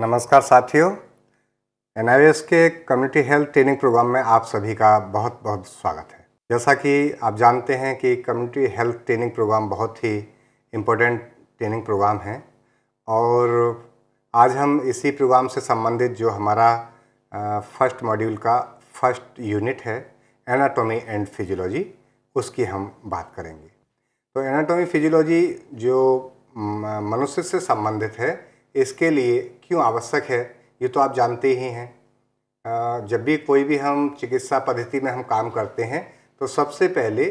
नमस्कार साथियों एन के कम्युनिटी हेल्थ ट्रेनिंग प्रोग्राम में आप सभी का बहुत बहुत स्वागत है जैसा कि आप जानते हैं कि कम्युनिटी हेल्थ ट्रेनिंग प्रोग्राम बहुत ही इम्पोर्टेंट ट्रेनिंग प्रोग्राम है और आज हम इसी प्रोग्राम से संबंधित जो हमारा फर्स्ट मॉड्यूल का फर्स्ट यूनिट है एनाटॉमी एंड फिजियोलॉजी उसकी हम बात करेंगे तो एनाटॉमी फिजियोलॉजी जो मनुष्य से संबंधित है इसके लिए क्यों आवश्यक है ये तो आप जानते ही हैं जब भी कोई भी हम चिकित्सा पद्धति में हम काम करते हैं तो सबसे पहले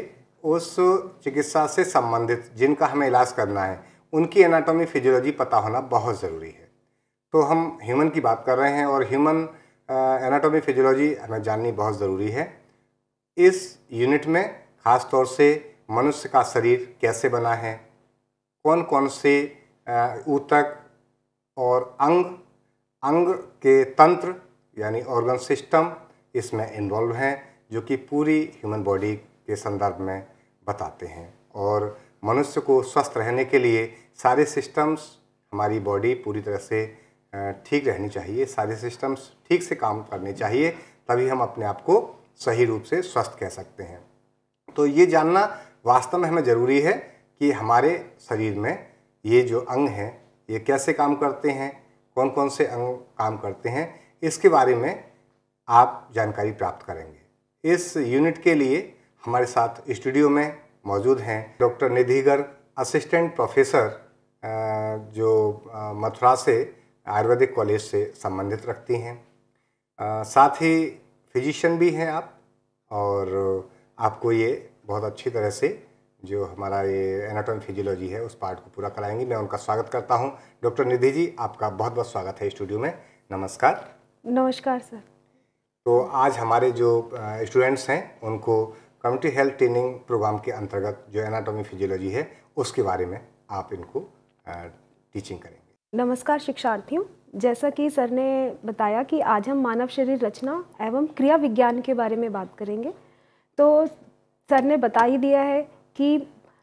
उस चिकित्सा से संबंधित जिनका हमें इलाज करना है उनकी एनाटॉमी फिजियोलॉजी पता होना बहुत ज़रूरी है तो हम ह्यूमन की बात कर रहे हैं और ह्यूमन एनाटॉमी फिजियोलॉजी हमें जाननी बहुत ज़रूरी है इस यूनिट में ख़ास तौर से मनुष्य का शरीर कैसे बना है कौन कौन से ऊतक और अंग अंग के तंत्र यानी ऑर्गन सिस्टम इसमें इन्वॉल्व हैं जो कि पूरी ह्यूमन बॉडी के संदर्भ में बताते हैं और मनुष्य को स्वस्थ रहने के लिए सारे सिस्टम्स हमारी बॉडी पूरी तरह से ठीक रहनी चाहिए सारे सिस्टम्स ठीक से काम करने चाहिए तभी हम अपने आप को सही रूप से स्वस्थ कह सकते हैं तो ये जानना वास्तव में हमें ज़रूरी है कि हमारे शरीर में ये जो अंग हैं ये कैसे काम करते हैं कौन कौन से अंग काम करते हैं इसके बारे में आप जानकारी प्राप्त करेंगे इस यूनिट के लिए हमारे साथ स्टूडियो में मौजूद हैं डॉक्टर निधिगर असिस्टेंट प्रोफेसर जो मथुरा से आयुर्वेदिक कॉलेज से संबंधित रखती हैं साथ ही फिजिशियन भी हैं आप और आपको ये बहुत अच्छी तरह से जो हमारा ये एनाटॉमी फिजियोलॉजी है उस पार्ट को पूरा कराएंगी मैं उनका स्वागत करता हूँ डॉक्टर निधि जी आपका बहुत बहुत स्वागत है स्टूडियो में नमस्कार नमस्कार सर तो आज हमारे जो स्टूडेंट्स हैं उनको कम्युनिटी हेल्थ ट्रेनिंग प्रोग्राम के अंतर्गत जो एनाटॉमी फिजियोलॉजी है उसके बारे में आप इनको टीचिंग करेंगे नमस्कार शिक्षार्थियों जैसा कि सर ने बताया कि आज हम मानव शरीर रचना एवं क्रिया विज्ञान के बारे में बात करेंगे तो सर ने बता ही दिया है कि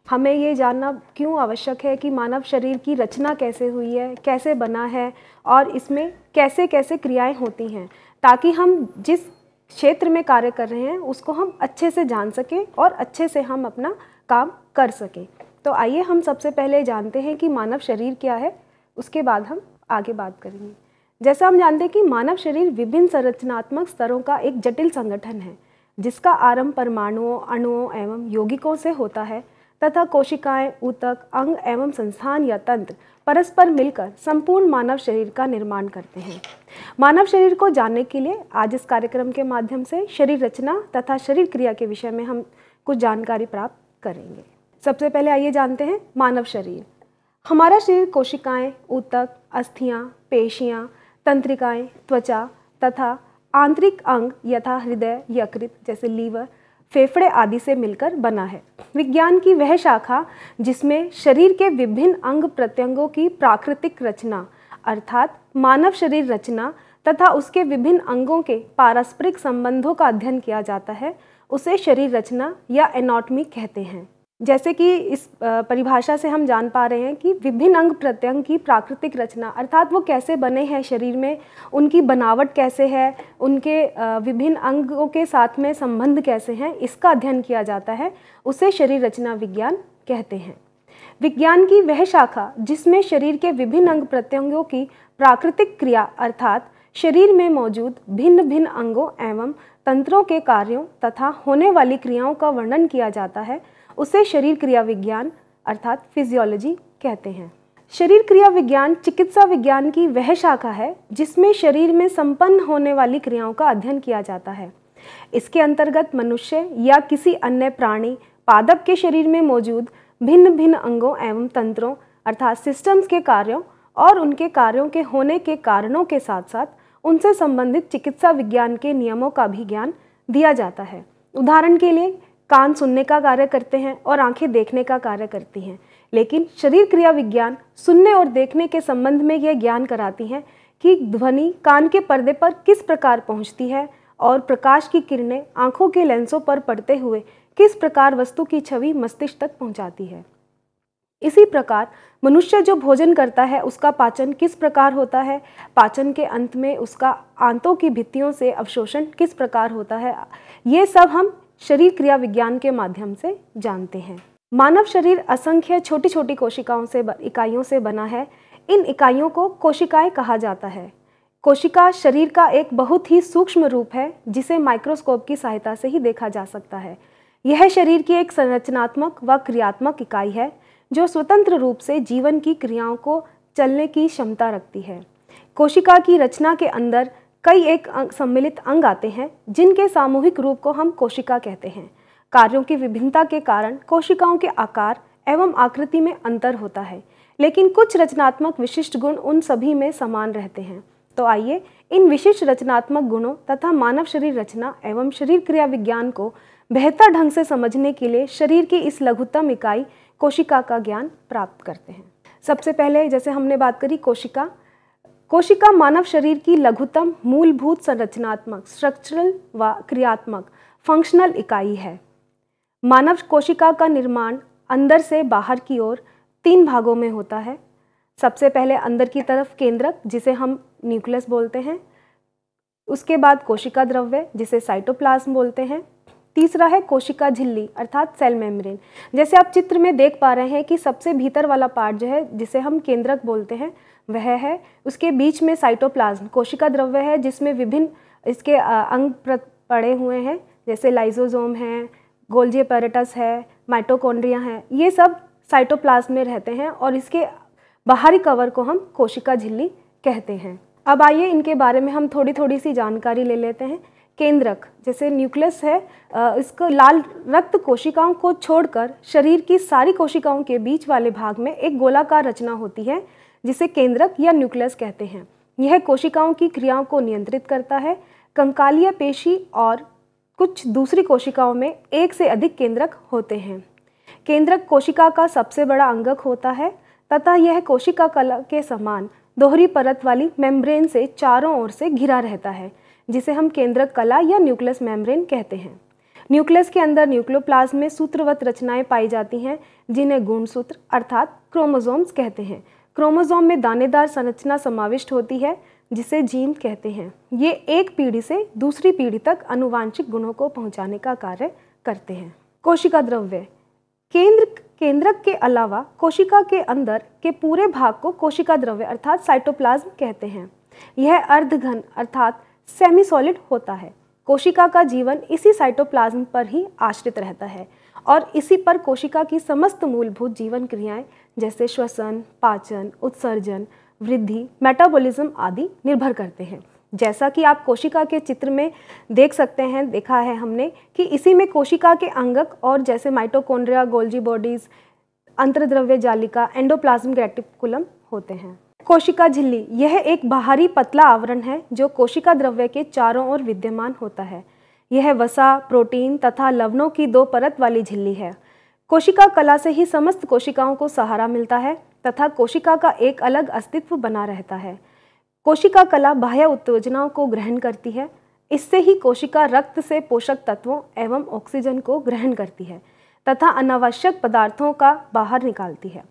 हमें ये जानना क्यों आवश्यक है कि मानव शरीर की रचना कैसे हुई है कैसे बना है और इसमें कैसे कैसे क्रियाएं होती हैं ताकि हम जिस क्षेत्र में कार्य कर रहे हैं उसको हम अच्छे से जान सकें और अच्छे से हम अपना काम कर सकें तो आइए हम सबसे पहले जानते हैं कि मानव शरीर क्या है उसके बाद हम आगे बात करेंगे जैसा हम जानते हैं कि मानव शरीर विभिन्न संरचनात्मक स्तरों का एक जटिल संगठन है जिसका आरंभ परमाणुओं अणुओं एवं यौगिकों से होता है तथा कोशिकाएं ऊतक अंग एवं संस्थान या तंत्र परस्पर मिलकर संपूर्ण मानव शरीर का निर्माण करते हैं मानव शरीर को जानने के लिए आज इस कार्यक्रम के माध्यम से शरीर रचना तथा शरीर क्रिया के विषय में हम कुछ जानकारी प्राप्त करेंगे सबसे पहले आइए जानते हैं मानव शरीर हमारा शरीर कोशिकाएं ऊतक अस्थियां, पेशियां, तंत्रिकाएं, त्वचा तथा आंतरिक अंग यथा हृदय यकृत जैसे लीवर फेफड़े आदि से मिलकर बना है विज्ञान की वह शाखा जिसमें शरीर के विभिन्न अंग प्रत्यंगों की प्राकृतिक रचना अर्थात मानव शरीर रचना तथा उसके विभिन्न अंगों के पारस्परिक संबंधों का अध्ययन किया जाता है उसे शरीर रचना या एनाटमी कहते हैं जैसे कि इस परिभाषा से हम जान पा रहे हैं कि विभिन्न अंग प्रत्यंग की प्राकृतिक रचना अर्थात वो कैसे बने हैं शरीर में उनकी बनावट कैसे है उनके विभिन्न अंगों के साथ में संबंध कैसे हैं इसका अध्ययन किया जाता है उसे शरीर रचना विज्ञान कहते हैं विज्ञान की वह शाखा जिसमें शरीर के विभिन्न अंग प्रत्यंगों की प्राकृतिक क्रिया अर्थात शरीर में मौजूद भिन्न भिन्न अंगों एवं तंत्रों के कार्यों तथा होने वाली क्रियाओं का वर्णन किया जाता है उसे शरीर क्रिया विज्ञान अर्थात फिजियोलॉजी कहते हैं शरीर क्रिया विज्ञान चिकित्सा विज्ञान की वह शाखा है जिसमें शरीर में संपन्न होने वाली क्रियाओं का अध्ययन किया जाता है इसके अंतर्गत मनुष्य या किसी अन्य प्राणी पादप के शरीर में मौजूद भिन्न भिन्न अंगों एवं तंत्रों अर्थात सिस्टम्स के कार्यों और उनके कार्यों के होने के कारणों के साथ साथ उनसे संबंधित चिकित्सा विज्ञान के नियमों का भी ज्ञान दिया जाता है उदाहरण के लिए कान सुनने का कार्य करते हैं और आंखें देखने का कार्य करती हैं लेकिन शरीर क्रिया विज्ञान सुनने और देखने के संबंध में यह ज्ञान कराती हैं कि ध्वनि कान के पर्दे पर किस प्रकार पहुंचती है और प्रकाश की किरणें आंखों के लेंसों पर पड़ते हुए किस प्रकार वस्तु की छवि मस्तिष्क तक पहुंचाती है इसी प्रकार मनुष्य जो भोजन करता है उसका पाचन किस प्रकार होता है पाचन के अंत में उसका आंतों की भित्तियों से अवशोषण किस प्रकार होता है ये सब हम शरीर क्रिया विज्ञान के माध्यम से जानते हैं मानव शरीर असंख्य छोटी छोटी कोशिकाओं से इकाइयों से बना है इन इकाइयों को कोशिकाएं कहा जाता है कोशिका शरीर का एक बहुत ही सूक्ष्म रूप है जिसे माइक्रोस्कोप की सहायता से ही देखा जा सकता है यह शरीर की एक संरचनात्मक व क्रियात्मक इकाई है जो स्वतंत्र रूप से जीवन की क्रियाओं को चलने की क्षमता रखती है कोशिका की रचना के अंदर कई एक सम्मिलित अंग आते हैं जिनके सामूहिक रूप को हम कोशिका कहते हैं कार्यों की विभिन्नता के कारण कोशिकाओं के आकार एवं आकृति में अंतर होता है लेकिन कुछ रचनात्मक विशिष्ट गुण उन सभी में समान रहते हैं तो आइए इन विशिष्ट रचनात्मक गुणों तथा मानव शरीर रचना एवं शरीर क्रिया विज्ञान को बेहतर ढंग से समझने के लिए शरीर की इस लघुत्तम इकाई कोशिका का ज्ञान प्राप्त करते हैं सबसे पहले जैसे हमने बात करी कोशिका कोशिका मानव शरीर की लघुतम मूलभूत संरचनात्मक स्ट्रक्चरल व क्रियात्मक फंक्शनल इकाई है मानव कोशिका का निर्माण अंदर से बाहर की ओर तीन भागों में होता है सबसे पहले अंदर की तरफ केंद्रक जिसे हम न्यूक्लियस बोलते हैं उसके बाद कोशिका द्रव्य जिसे साइटोप्लाज्म बोलते हैं तीसरा है कोशिका झिल्ली अर्थात सेल मेम्ब्रेन जैसे आप चित्र में देख पा रहे हैं कि सबसे भीतर वाला पार्ट जो है जिसे हम केंद्रक बोलते हैं वह है उसके बीच में साइटोप्लाज्म कोशिका द्रव्य है जिसमें विभिन्न इसके अंग पड़े हुए हैं जैसे लाइजोजोम हैं गोल्जी पैरेटस है माइटोकॉन्ड्रिया हैं ये सब साइटोप्लाज्म में रहते हैं और इसके बाहरी कवर को हम कोशिका झिल्ली कहते हैं अब आइए इनके बारे में हम थोड़ी थोड़ी सी जानकारी ले लेते हैं केंद्रक जैसे न्यूक्लियस है इसको लाल रक्त कोशिकाओं को छोड़कर शरीर की सारी कोशिकाओं के बीच वाले भाग में एक गोलाकार रचना होती है जिसे केंद्रक या न्यूक्लियस कहते हैं यह कोशिकाओं की क्रियाओं को नियंत्रित करता है कंकालीय पेशी और कुछ दूसरी कोशिकाओं में एक से अधिक केंद्रक होते हैं केंद्रक कोशिका का सबसे बड़ा अंगक होता है तथा यह कोशिका कला के समान दोहरी परत वाली मेम्ब्रेन से चारों ओर से घिरा रहता है जिसे हम केंद्रक कला या न्यूक्लियस मेम्ब्रेन कहते हैं न्यूक्लियस के अंदर न्यूक्लियोप्लाज्म में सूत्रवत रचनाएं पाई जाती हैं जिन्हें गुणसूत्र अर्थात क्रोमोजोम्स कहते हैं क्रोमोसोम में दानेदार संरचना समाविष्ट होती है जिसे जीन कहते हैं ये एक पीढ़ी से दूसरी पीढ़ी तक अनुवांशिक गुणों को पहुंचाने का कार्य करते हैं कोशिका द्रव्य केंद्र केंद्रक के अलावा कोशिका के अंदर के पूरे भाग को कोशिका द्रव्य अर्थात साइटोप्लाज्म कहते हैं यह अर्धघन अर्थात सेमी सॉलिड होता है कोशिका का जीवन इसी साइटोप्लाज्म पर ही आश्रित रहता है और इसी पर कोशिका की समस्त मूलभूत जीवन क्रियाएं जैसे श्वसन पाचन उत्सर्जन वृद्धि मेटाबॉलिज्म आदि निर्भर करते हैं जैसा कि आप कोशिका के चित्र में देख सकते हैं देखा है हमने कि इसी में कोशिका के अंगक और जैसे माइटोकोन्ड्रिया गोल्जी बॉडीज़ अंतरद्रव्य जालिका एंडोप्लाज्म ग्रेटिकुलम होते हैं कोशिका झिल्ली यह एक बाहरी पतला आवरण है जो कोशिका द्रव्य के चारों ओर विद्यमान होता है यह वसा प्रोटीन तथा लवणों की दो परत वाली झिल्ली है कोशिका कला से ही समस्त कोशिकाओं को सहारा मिलता है तथा कोशिका का एक अलग अस्तित्व बना रहता है कोशिका कला बाह्य उत्तेजनाओं को ग्रहण करती है इससे ही कोशिका रक्त से पोषक तत्वों एवं ऑक्सीजन को ग्रहण करती है तथा अनावश्यक पदार्थों का बाहर निकालती है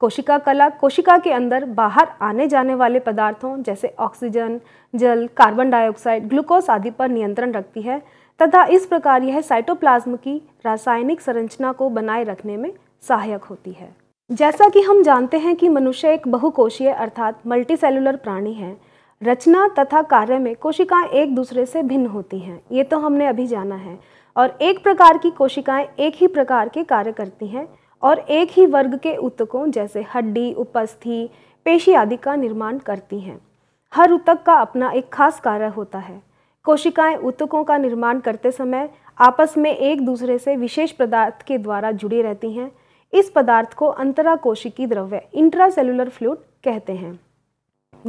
कोशिका कला कोशिका के अंदर बाहर आने जाने वाले पदार्थों जैसे ऑक्सीजन जल कार्बन डाइऑक्साइड ग्लूकोज आदि पर नियंत्रण रखती है तथा इस प्रकार यह साइटोप्लाज्म की रासायनिक संरचना को बनाए रखने में सहायक होती है जैसा कि हम जानते हैं कि मनुष्य एक बहुकोशीय अर्थात मल्टीसेलुलर प्राणी है रचना तथा कार्य में कोशिकाएं एक दूसरे से भिन्न होती हैं ये तो हमने अभी जाना है और एक प्रकार की कोशिकाएं एक ही प्रकार के कार्य करती हैं और एक ही वर्ग के ऊतकों जैसे हड्डी उपस्थि पेशी आदि का निर्माण करती हैं हर ऊतक का अपना एक खास कार्य होता है कोशिकाएं उत्तकों का निर्माण करते समय आपस में एक दूसरे से विशेष पदार्थ के द्वारा जुड़ी रहती हैं इस पदार्थ को अंतरा कोशिकी द्रव्य इंट्रासेलुलर फ्लूड कहते हैं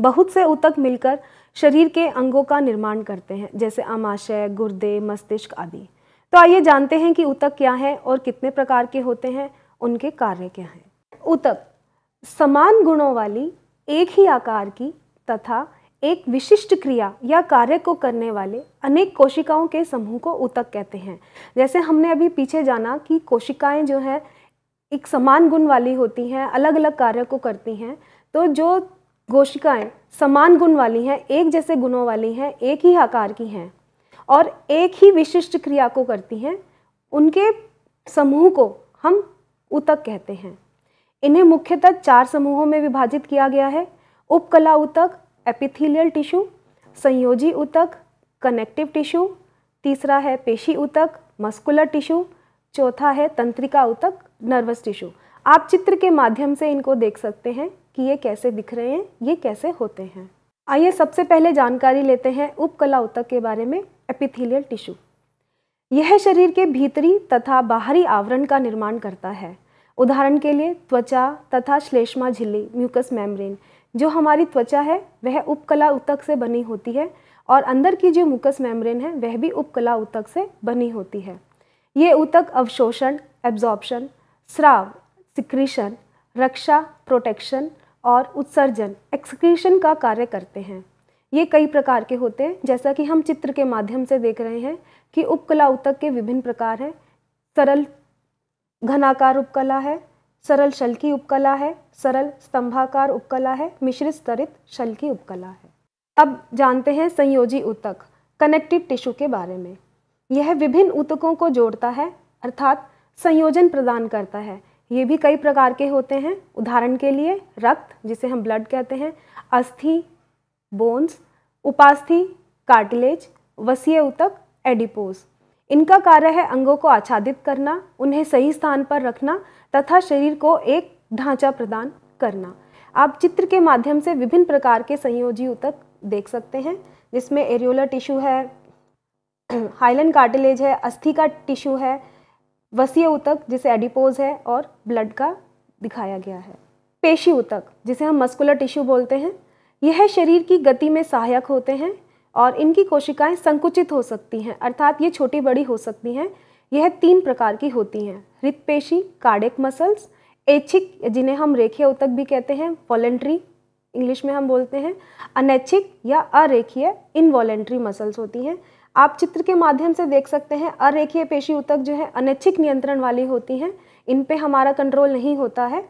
बहुत से उतक मिलकर शरीर के अंगों का निर्माण करते हैं जैसे आमाशय गुर्दे मस्तिष्क आदि तो आइए जानते हैं कि उतक क्या है और कितने प्रकार के होते हैं उनके कार्य क्या हैं उतक समान गुणों वाली एक ही आकार की तथा एक विशिष्ट क्रिया या कार्य को करने वाले अनेक कोशिकाओं के समूह को ऊतक कहते हैं जैसे हमने अभी पीछे जाना कि कोशिकाएं जो हैं एक समान गुण वाली होती हैं अलग अलग कार्य को करती हैं तो जो कोशिकाएं समान गुण वाली हैं एक जैसे गुणों वाली हैं एक ही आकार की हैं और एक ही विशिष्ट क्रिया को करती हैं उनके समूह को हम ऊतक कहते हैं इन्हें मुख्यतः चार समूहों में विभाजित किया गया है उपकला ऊतक एपिथेलियल टिश्यू संयोजी ऊतक कनेक्टिव टिश्यू तीसरा है पेशी ऊतक मस्कुलर टिश्यू चौथा है तंत्रिका ऊतक नर्वस टिश्यू आप चित्र के माध्यम से इनको देख सकते हैं कि ये कैसे दिख रहे हैं ये कैसे होते हैं आइए सबसे पहले जानकारी लेते हैं उपकला ऊतक के बारे में एपिथेलियल टिश्यू यह शरीर के भीतरी तथा बाहरी आवरण का निर्माण करता है उदाहरण के लिए त्वचा तथा श्लेष्मा झिल्ली म्यूकस मेम्ब्रेन जो हमारी त्वचा है वह उपकला उतक से बनी होती है और अंदर की जो मुकस मेम्ब्रेन है वह भी उपकला उतक से बनी होती है ये उतक अवशोषण एब्जॉर्प्शन स्राव सिक्रीशन रक्षा प्रोटेक्शन और उत्सर्जन एक्सक्रीशन का कार्य करते हैं ये कई प्रकार के होते हैं जैसा कि हम चित्र के माध्यम से देख रहे हैं कि उपकला उतक के विभिन्न प्रकार हैं सरल घनाकार उपकला है सरल शल की उपकला है सरल स्तंभाकार उपकला है मिश्रित स्तरित शल की उपकला है अब जानते हैं संयोजी ऊतक कनेक्टिव टिश्यू के बारे में यह विभिन्न ऊतकों को जोड़ता है अर्थात संयोजन प्रदान करता है ये भी कई प्रकार के होते हैं उदाहरण के लिए रक्त जिसे हम ब्लड कहते हैं अस्थि बोन्स उपास्थि कार्टिलेज वसीय ऊतक एडिपोज इनका कार्य है अंगों को आच्छादित करना उन्हें सही स्थान पर रखना तथा शरीर को एक ढांचा प्रदान करना आप चित्र के माध्यम से विभिन्न प्रकार के संयोजी उतक देख सकते हैं जिसमें एरियोला टिश्यू है हाइलन कार्टिलेज है अस्थि का टिश्यू है वसीय उतक जिसे एडिपोज है और ब्लड का दिखाया गया है पेशी उतक जिसे हम मस्कुलर टिश्यू बोलते हैं यह शरीर की गति में सहायक होते हैं और इनकी कोशिकाएं संकुचित हो सकती हैं अर्थात ये छोटी बड़ी हो सकती हैं यह तीन प्रकार की होती हैं हृतपेशी कार्डिक मसल्स ऐच्छिक जिन्हें हम रेखीय उतक भी कहते हैं वॉलेंट्री इंग्लिश में हम बोलते हैं अनैच्छिक या अरेखीय इनवॉलेंट्री मसल्स होती हैं आप चित्र के माध्यम से देख सकते हैं अरेखीय पेशी उतक जो है अनैच्छिक नियंत्रण वाली होती हैं इन पे हमारा कंट्रोल नहीं होता है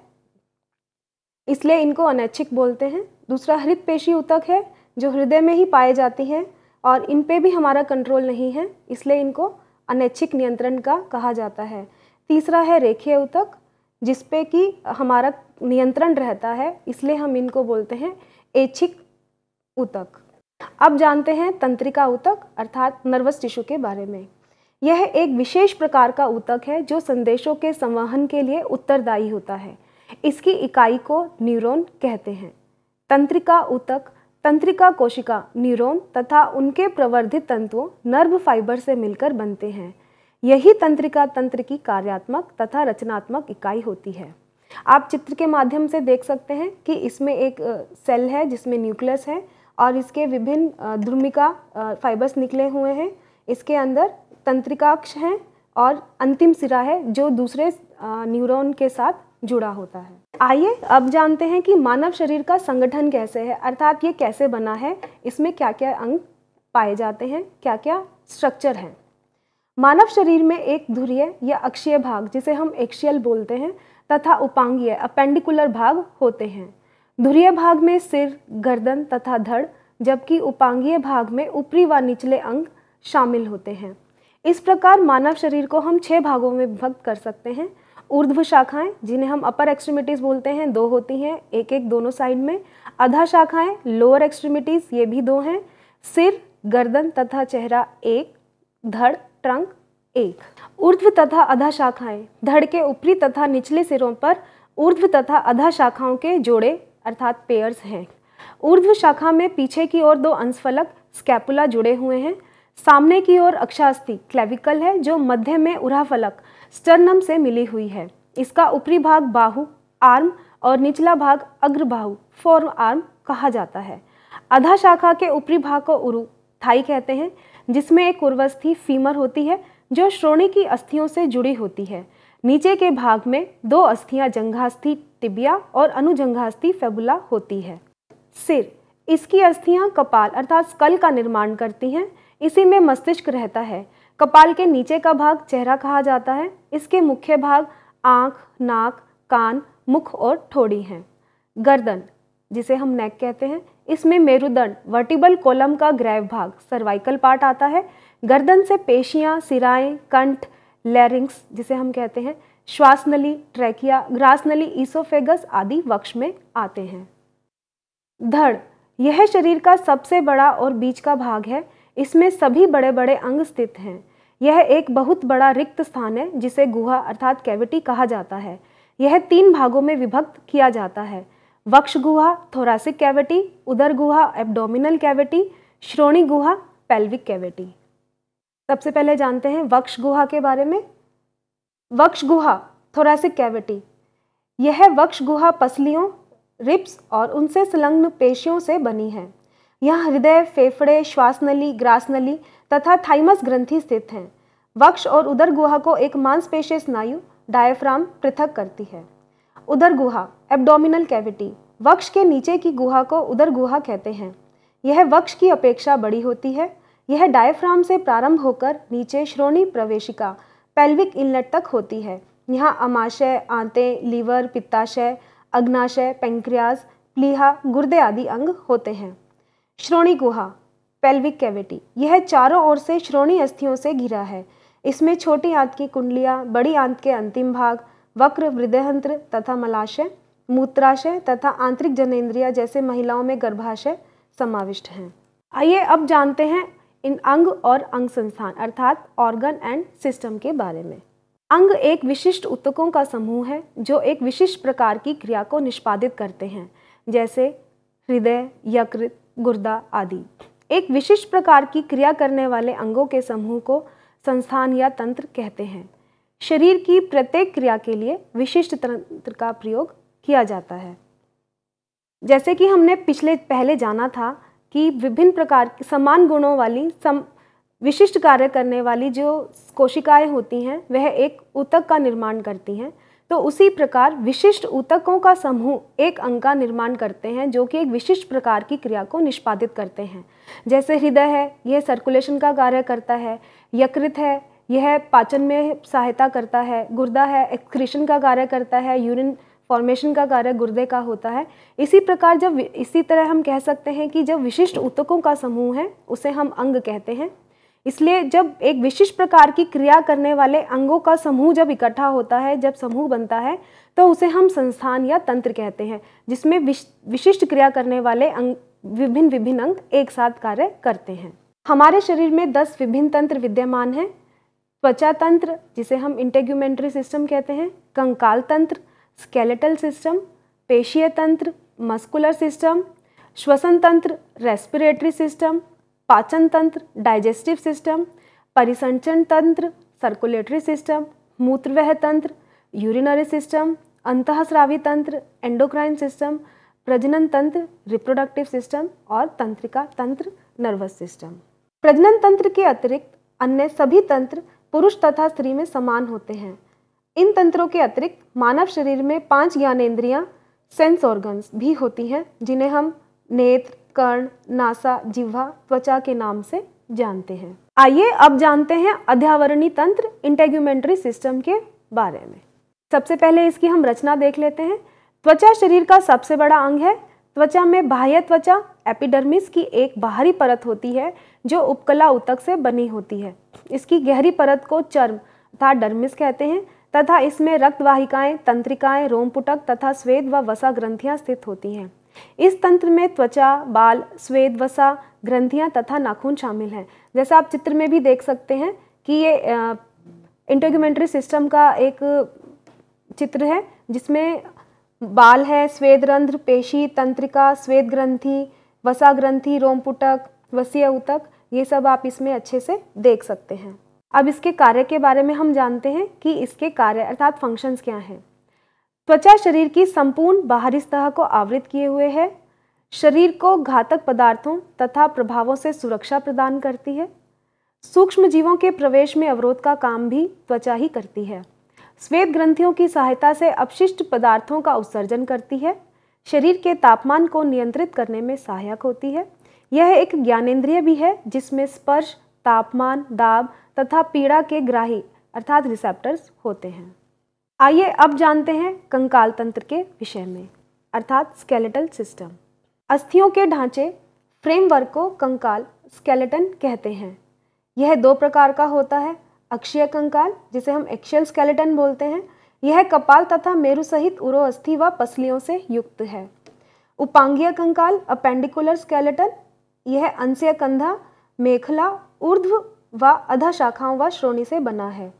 इसलिए इनको अनैच्छिक बोलते हैं दूसरा हृदय पेशी उतक है जो हृदय में ही पाए जाती हैं और इन पे भी हमारा कंट्रोल नहीं है इसलिए इनको अनैच्छिक नियंत्रण का कहा जाता है तीसरा है रेखीय उतक जिसपे कि हमारा नियंत्रण रहता है इसलिए हम इनको बोलते हैं ऐच्छिक उतक अब जानते हैं तंत्रिका उतक अर्थात नर्वस टिश्यू के बारे में यह एक विशेष प्रकार का उतक है जो संदेशों के संवहन के लिए उत्तरदायी होता है इसकी इकाई को न्यूरॉन कहते हैं तंत्रिका ऊतक तंत्रिका कोशिका न्यूरॉन तथा उनके प्रवर्धित तंत्रों नर्व फाइबर से मिलकर बनते हैं यही तंत्रिका तंत्र की कार्यात्मक तथा रचनात्मक इकाई होती है आप चित्र के माध्यम से देख सकते हैं कि इसमें एक सेल है जिसमें न्यूक्लियस है और इसके विभिन्न ध्रुमिका फाइबर्स निकले हुए हैं इसके अंदर तंत्रिकाक्ष हैं और अंतिम सिरा है जो दूसरे न्यूरॉन के साथ जुड़ा होता है आइए अब जानते हैं कि मानव शरीर का संगठन कैसे है अर्थात ये कैसे बना है इसमें क्या क्या अंग पाए जाते हैं क्या क्या स्ट्रक्चर हैं मानव शरीर में एक धुरीय या अक्षीय भाग जिसे हम एक्शियल बोलते हैं तथा उपांगीय अपेंडिकुलर भाग होते हैं धुरीय भाग में सिर गर्दन तथा धड़ जबकि उपांगीय भाग में ऊपरी व निचले अंग शामिल होते हैं इस प्रकार मानव शरीर को हम छः भागों में विभक्त कर सकते हैं ऊर्ध्व शाखाएं जिन्हें हम अपर एक्सट्रीमिटीज़ बोलते हैं दो होती हैं एक एक दोनों साइड में अधा शाखाएं लोअर एक्सट्रीमिटीज़ ये भी दो हैं सिर गर्दन तथा चेहरा एक धड़ ट्रंक एक ऊर्ध्व तथा अधा शाखाएं धड़ के ऊपरी तथा निचले सिरों पर ऊर्ध्व तथा अधा शाखाओं के जोड़े अर्थात पेयर्स हैं ऊर्ध्व शाखा में पीछे की ओर दो अंशफलक स्कैपुला जुड़े हुए हैं सामने की ओर अक्षास्थि क्लेविकल है जो मध्य में उराफलक स्टर्नम से मिली हुई है इसका ऊपरी भाग बाहु आर्म और निचला भाग अग्रबाहु फॉर्म आर्म कहा जाता है आधा शाखा के ऊपरी भाग को उरु थाई कहते हैं जिसमें एक उर्वस्थी फीमर होती है जो श्रोणी की अस्थियों से जुड़ी होती है नीचे के भाग में दो अस्थियां जंघास्थि टिबिया और अनुजंघास्थि फेबुला होती है सिर इसकी अस्थियां कपाल अर्थात स्कल का निर्माण करती हैं इसी में मस्तिष्क रहता है कपाल के नीचे का भाग चेहरा कहा जाता है इसके मुख्य भाग आँख नाक कान मुख और ठोड़ी हैं गर्दन जिसे हम नेक कहते हैं इसमें मेरुदंड वर्टिबल कोलम का ग्रैव भाग सर्वाइकल पार्ट आता है गर्दन से पेशियाँ सिराएं कंठ लैरिंग्स जिसे हम कहते हैं श्वास नली ट्रैकिया ग्रास नली ईसोफेगस आदि वक्ष में आते हैं धड़ यह शरीर का सबसे बड़ा और बीच का भाग है इसमें सभी बड़े बड़े अंग स्थित हैं यह एक बहुत बड़ा रिक्त स्थान है जिसे गुहा अर्थात कैविटी कहा जाता है यह तीन भागों में विभक्त किया जाता है वक्ष गुहा थोरासिक कैविटी उदर गुहा एब्डोमिनल कैविटी श्रोणी गुहा पेल्विक कैविटी सबसे पहले जानते हैं वक्ष गुहा के बारे में वक्ष गुहा थोरासिक कैविटी यह वक्ष गुहा पसलियों रिप्स और उनसे संलग्न पेशियों से बनी है यह हृदय फेफड़े श्वासनली ग्रासनली तथा थाइमस ग्रंथि स्थित हैं वक्ष और उदर गुहा को एक मांसपेशे स्नायु डायफ्राम पृथक करती है उदर गुहा एब्डोमिनल कैविटी वक्ष के नीचे की गुहा को उदर गुहा कहते हैं यह वक्ष की अपेक्षा बड़ी होती है यह डायफ्राम से प्रारंभ होकर नीचे श्रोणी प्रवेशिका पेल्विक इनलेट तक होती है यहाँ अमाशय आंते लीवर पित्ताशय अग्नाशय पेंक्रियाज प्लीहा गुर्दे आदि अंग होते हैं श्रोणी गुहा पेल्विक कैविटी यह चारों ओर से श्रोणी अस्थियों से घिरा है इसमें छोटी आंत की कुंडलियाँ बड़ी आंत के अंतिम भाग वक्र वृद्धंत्र तथा मलाशय मूत्राशय तथा आंतरिक जनेन्द्रिया जैसे महिलाओं में गर्भाशय समाविष्ट हैं आइए अब जानते हैं इन अंग और अंग संस्थान अर्थात ऑर्गन एंड सिस्टम के बारे में अंग एक विशिष्ट उत्तकों का समूह है जो एक विशिष्ट प्रकार की क्रिया को निष्पादित करते हैं जैसे हृदय यकृत गुर्दा आदि एक विशिष्ट प्रकार की क्रिया करने वाले अंगों के समूह को संस्थान या तंत्र कहते हैं शरीर की प्रत्येक क्रिया के लिए विशिष्ट तंत्र का प्रयोग किया जाता है जैसे कि हमने पिछले पहले जाना था कि विभिन्न प्रकार की समान गुणों वाली सम विशिष्ट कार्य करने वाली जो कोशिकाएं होती हैं वह एक ऊतक का निर्माण करती हैं तो उसी प्रकार विशिष्ट ऊतकों का समूह एक अंग का निर्माण करते हैं जो कि एक विशिष्ट प्रकार की क्रिया को निष्पादित करते हैं जैसे हृदय है यह सर्कुलेशन का कार्य करता है यकृत है यह पाचन में सहायता करता है गुर्दा है एक्सक्रीशन का कार्य करता है यूरिन फॉर्मेशन का कार्य गुर्दे का होता है इसी प्रकार जब इसी तरह हम कह सकते हैं कि जब विशिष्ट ऊतकों का समूह है उसे हम अंग कहते हैं इसलिए जब एक विशिष्ट प्रकार की क्रिया करने वाले अंगों का समूह जब इकट्ठा होता है जब समूह बनता है तो उसे हम संस्थान या तंत्र कहते हैं जिसमें विशिष्ट क्रिया करने वाले अंग विभिन्न विभिन्न अंग एक साथ कार्य करते हैं हमारे शरीर में दस विभिन्न तंत्र विद्यमान हैं त्वचा तंत्र जिसे हम इंटेग्यूमेंट्री सिस्टम कहते हैं कंकाल तंत्र स्केलेटल सिस्टम पेशीय तंत्र मस्कुलर सिस्टम श्वसन तंत्र रेस्पिरेटरी सिस्टम पाचन तंत्र डाइजेस्टिव सिस्टम परिसंचन तंत्र सर्कुलेटरी सिस्टम मूत्रवह तंत्र यूरिनरी सिस्टम अंतःस्रावी तंत्र एंडोक्राइन सिस्टम प्रजनन तंत्र रिप्रोडक्टिव सिस्टम और तंत्रिका तंत्र नर्वस सिस्टम प्रजनन तंत्र के अतिरिक्त अन्य सभी तंत्र पुरुष तथा स्त्री में समान होते हैं इन तंत्रों के अतिरिक्त मानव शरीर में पांच ज्ञानेन्द्रियाँ सेंस ऑर्गन्स भी होती हैं जिन्हें हम नेत्र कर्ण नासा जिह्वा त्वचा के नाम से जानते हैं आइए अब जानते हैं अध्यावरणी तंत्र इंटेग्यूमेंट्री सिस्टम के बारे में सबसे पहले इसकी हम रचना देख लेते हैं त्वचा शरीर का सबसे बड़ा अंग है त्वचा में बाह्य त्वचा एपिडर्मिस की एक बाहरी परत होती है जो उपकला उतक से बनी होती है इसकी गहरी परत को चर्म तथा डर्मिस कहते हैं तथा इसमें रक्तवाहिकाएं तंत्रिकाएं रोमपुटक तथा स्वेद व वसा ग्रंथियां स्थित होती हैं इस तंत्र में त्वचा बाल स्वेद वसा ग्रंथियाँ तथा नाखून शामिल हैं जैसा आप चित्र में भी देख सकते हैं कि ये इंटोग्यूमेंट्री सिस्टम का एक चित्र है जिसमें बाल है स्वेद रंध्र पेशी तंत्रिका स्वेद ग्रंथि वसा ग्रंथि रोमपुटक वसीय उतक ये सब आप इसमें अच्छे से देख सकते हैं अब इसके कार्य के बारे में हम जानते हैं कि इसके कार्य अर्थात फंक्शंस क्या हैं त्वचा शरीर की संपूर्ण बाहरी सतह को आवृत किए हुए है शरीर को घातक पदार्थों तथा प्रभावों से सुरक्षा प्रदान करती है सूक्ष्म जीवों के प्रवेश में अवरोध का काम भी त्वचा ही करती है श्वेत ग्रंथियों की सहायता से अपशिष्ट पदार्थों का उत्सर्जन करती है शरीर के तापमान को नियंत्रित करने में सहायक होती है यह एक ज्ञानेन्द्रिय भी है जिसमें स्पर्श तापमान दाब तथा पीड़ा के ग्राही अर्थात रिसेप्टर्स होते हैं आइए अब जानते हैं कंकाल तंत्र के विषय में अर्थात स्केलेटल सिस्टम अस्थियों के ढांचे फ्रेमवर्क को कंकाल स्केलेटन कहते हैं यह दो प्रकार का होता है अक्षीय कंकाल जिसे हम एक्शियल स्केलेटन बोलते हैं यह कपाल तथा मेरु सहित उरो अस्थि व पसलियों से युक्त है उपांगीय कंकाल अपेंडिकुलर स्केलेटन यह अंश्य कंधा मेखला ऊर्ध्व व अधा शाखाओं व श्रोणी से बना है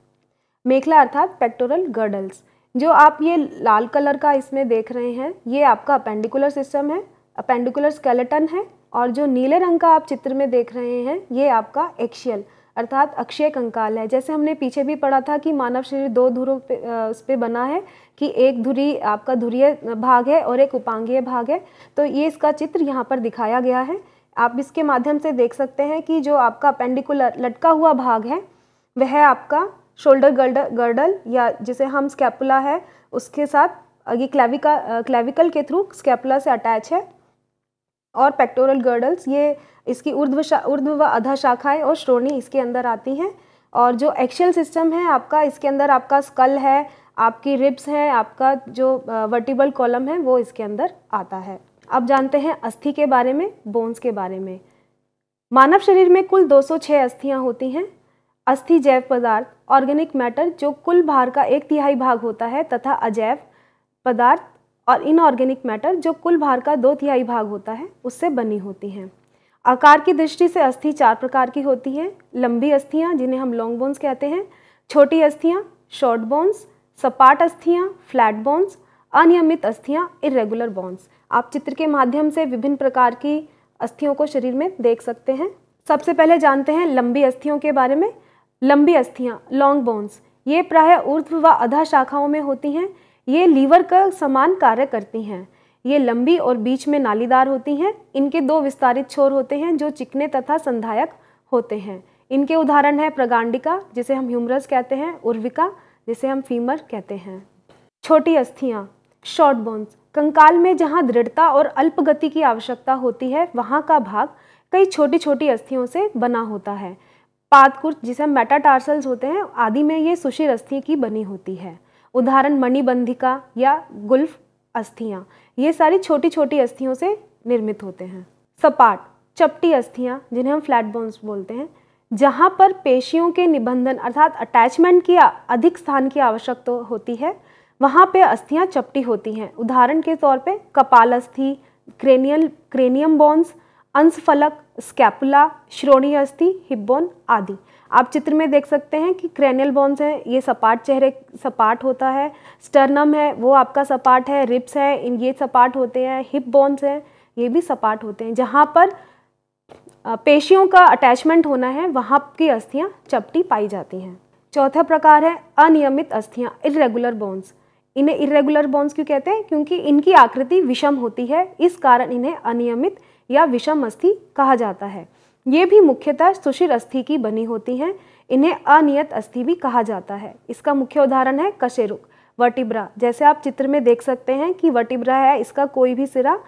मेखला अर्थात पेक्टोरल गर्डल्स जो आप ये लाल कलर का इसमें देख रहे हैं ये आपका अपेंडिकुलर सिस्टम है अपेंडिकुलर स्केलेटन है और जो नीले रंग का आप चित्र में देख रहे हैं ये आपका एक्शियल अर्थात अक्षय कंकाल है जैसे हमने पीछे भी पढ़ा था कि मानव शरीर दो धुरों पे उस पर बना है कि एक धुरी आपका धुरीय भाग है और एक उपांगीय भाग है तो ये इसका चित्र यहाँ पर दिखाया गया है आप इसके माध्यम से देख सकते हैं कि जो आपका अपेंडिकुलर लटका हुआ भाग है वह आपका शोल्डर गर्डल गर्डल या जिसे हम स्कैपुला है उसके साथ ये क्लेविका क्लेविकल के थ्रू स्कैपुला से अटैच है और पेक्टोरल गर्डल्स ये इसकी ऊर्ध्व ऊर्ध्व व अधा शाखाएँ और श्रोणी इसके अंदर आती हैं और जो एक्शियल सिस्टम है आपका इसके अंदर आपका स्कल है आपकी रिब्स है आपका जो वर्टिबल कॉलम है वो इसके अंदर आता है अब जानते हैं अस्थि के बारे में बोन्स के बारे में मानव शरीर में कुल 206 अस्थियां होती हैं अस्थि जैव पदार्थ ऑर्गेनिक मैटर जो कुल भार का एक तिहाई भाग होता है तथा अजैव पदार्थ और इनऑर्गेनिक मैटर जो कुल भार का दो तिहाई भाग होता है उससे बनी होती हैं आकार की दृष्टि से अस्थि चार प्रकार की होती हैं लंबी अस्थियाँ जिन्हें हम लॉन्ग बोन्स कहते हैं छोटी अस्थियाँ शॉर्ट बोन्स सपाट अस्थियाँ फ्लैट बोन्स अनियमित अस्थियाँ इरेगुलर बोन्स आप चित्र के माध्यम से विभिन्न प्रकार की अस्थियों को शरीर में देख सकते हैं सबसे पहले जानते हैं लंबी अस्थियों के बारे में लंबी अस्थियाँ लॉन्ग बोन्स ये प्राय ऊर्ध्व व अधा शाखाओं में होती हैं ये लीवर का समान कार्य करती हैं ये लंबी और बीच में नालीदार होती हैं इनके दो विस्तारित छोर होते हैं जो चिकने तथा संधायक होते हैं इनके उदाहरण है प्रगांडिका जिसे हम ह्यूमरस कहते हैं उर्विका जिसे हम फीमर कहते हैं छोटी अस्थियाँ शॉर्ट बोन्स कंकाल में जहाँ दृढ़ता और अल्प गति की आवश्यकता होती है वहाँ का भाग कई छोटी छोटी अस्थियों से बना होता है पातकुर जिसे मेटाटार्सल्स होते हैं आदि में ये सुशीर अस्थि की बनी होती है उदाहरण मणिबंधिका या गुल्फ अस्थियाँ ये सारी छोटी छोटी अस्थियों से निर्मित होते हैं सपाट चपटी अस्थियाँ जिन्हें हम फ्लैट बोन्स बोलते हैं जहाँ पर पेशियों के निबंधन अर्थात अटैचमेंट की अधिक स्थान की आवश्यकता होती है वहाँ पे अस्थियाँ चपटी होती हैं उदाहरण के तौर पे कपाल अस्थि क्रेनियल क्रेनियम बोन्स अंशफलक स्कैपुला श्रोणी अस्थि हिब्बोन आदि आप चित्र में देख सकते हैं कि क्रैनियल बोन्स हैं ये सपाट चेहरे सपाट होता है स्टर्नम है वो आपका सपाट है रिप्स है इन ये सपाट होते हैं हिप बोन्स हैं ये भी सपाट होते हैं जहाँ पर पेशियों का अटैचमेंट होना है वहाँ की अस्थियाँ चपटी पाई जाती हैं चौथा प्रकार है अनियमित अस्थियाँ इरेगुलर बोन्स इन्हें इरेगुलर बोन्स क्यों कहते हैं क्योंकि इनकी आकृति विषम होती है इस कारण इन्हें अनियमित या विषम अस्थि कहा जाता है ये भी मुख्यतः सुशिर अस्थि की बनी होती हैं इन्हें अनियत अस्थि भी कहा जाता है इसका मुख्य उदाहरण है कशेरुक वटिब्रा जैसे आप चित्र में देख सकते हैं कि वटिब्रा है इसका कोई भी सिरा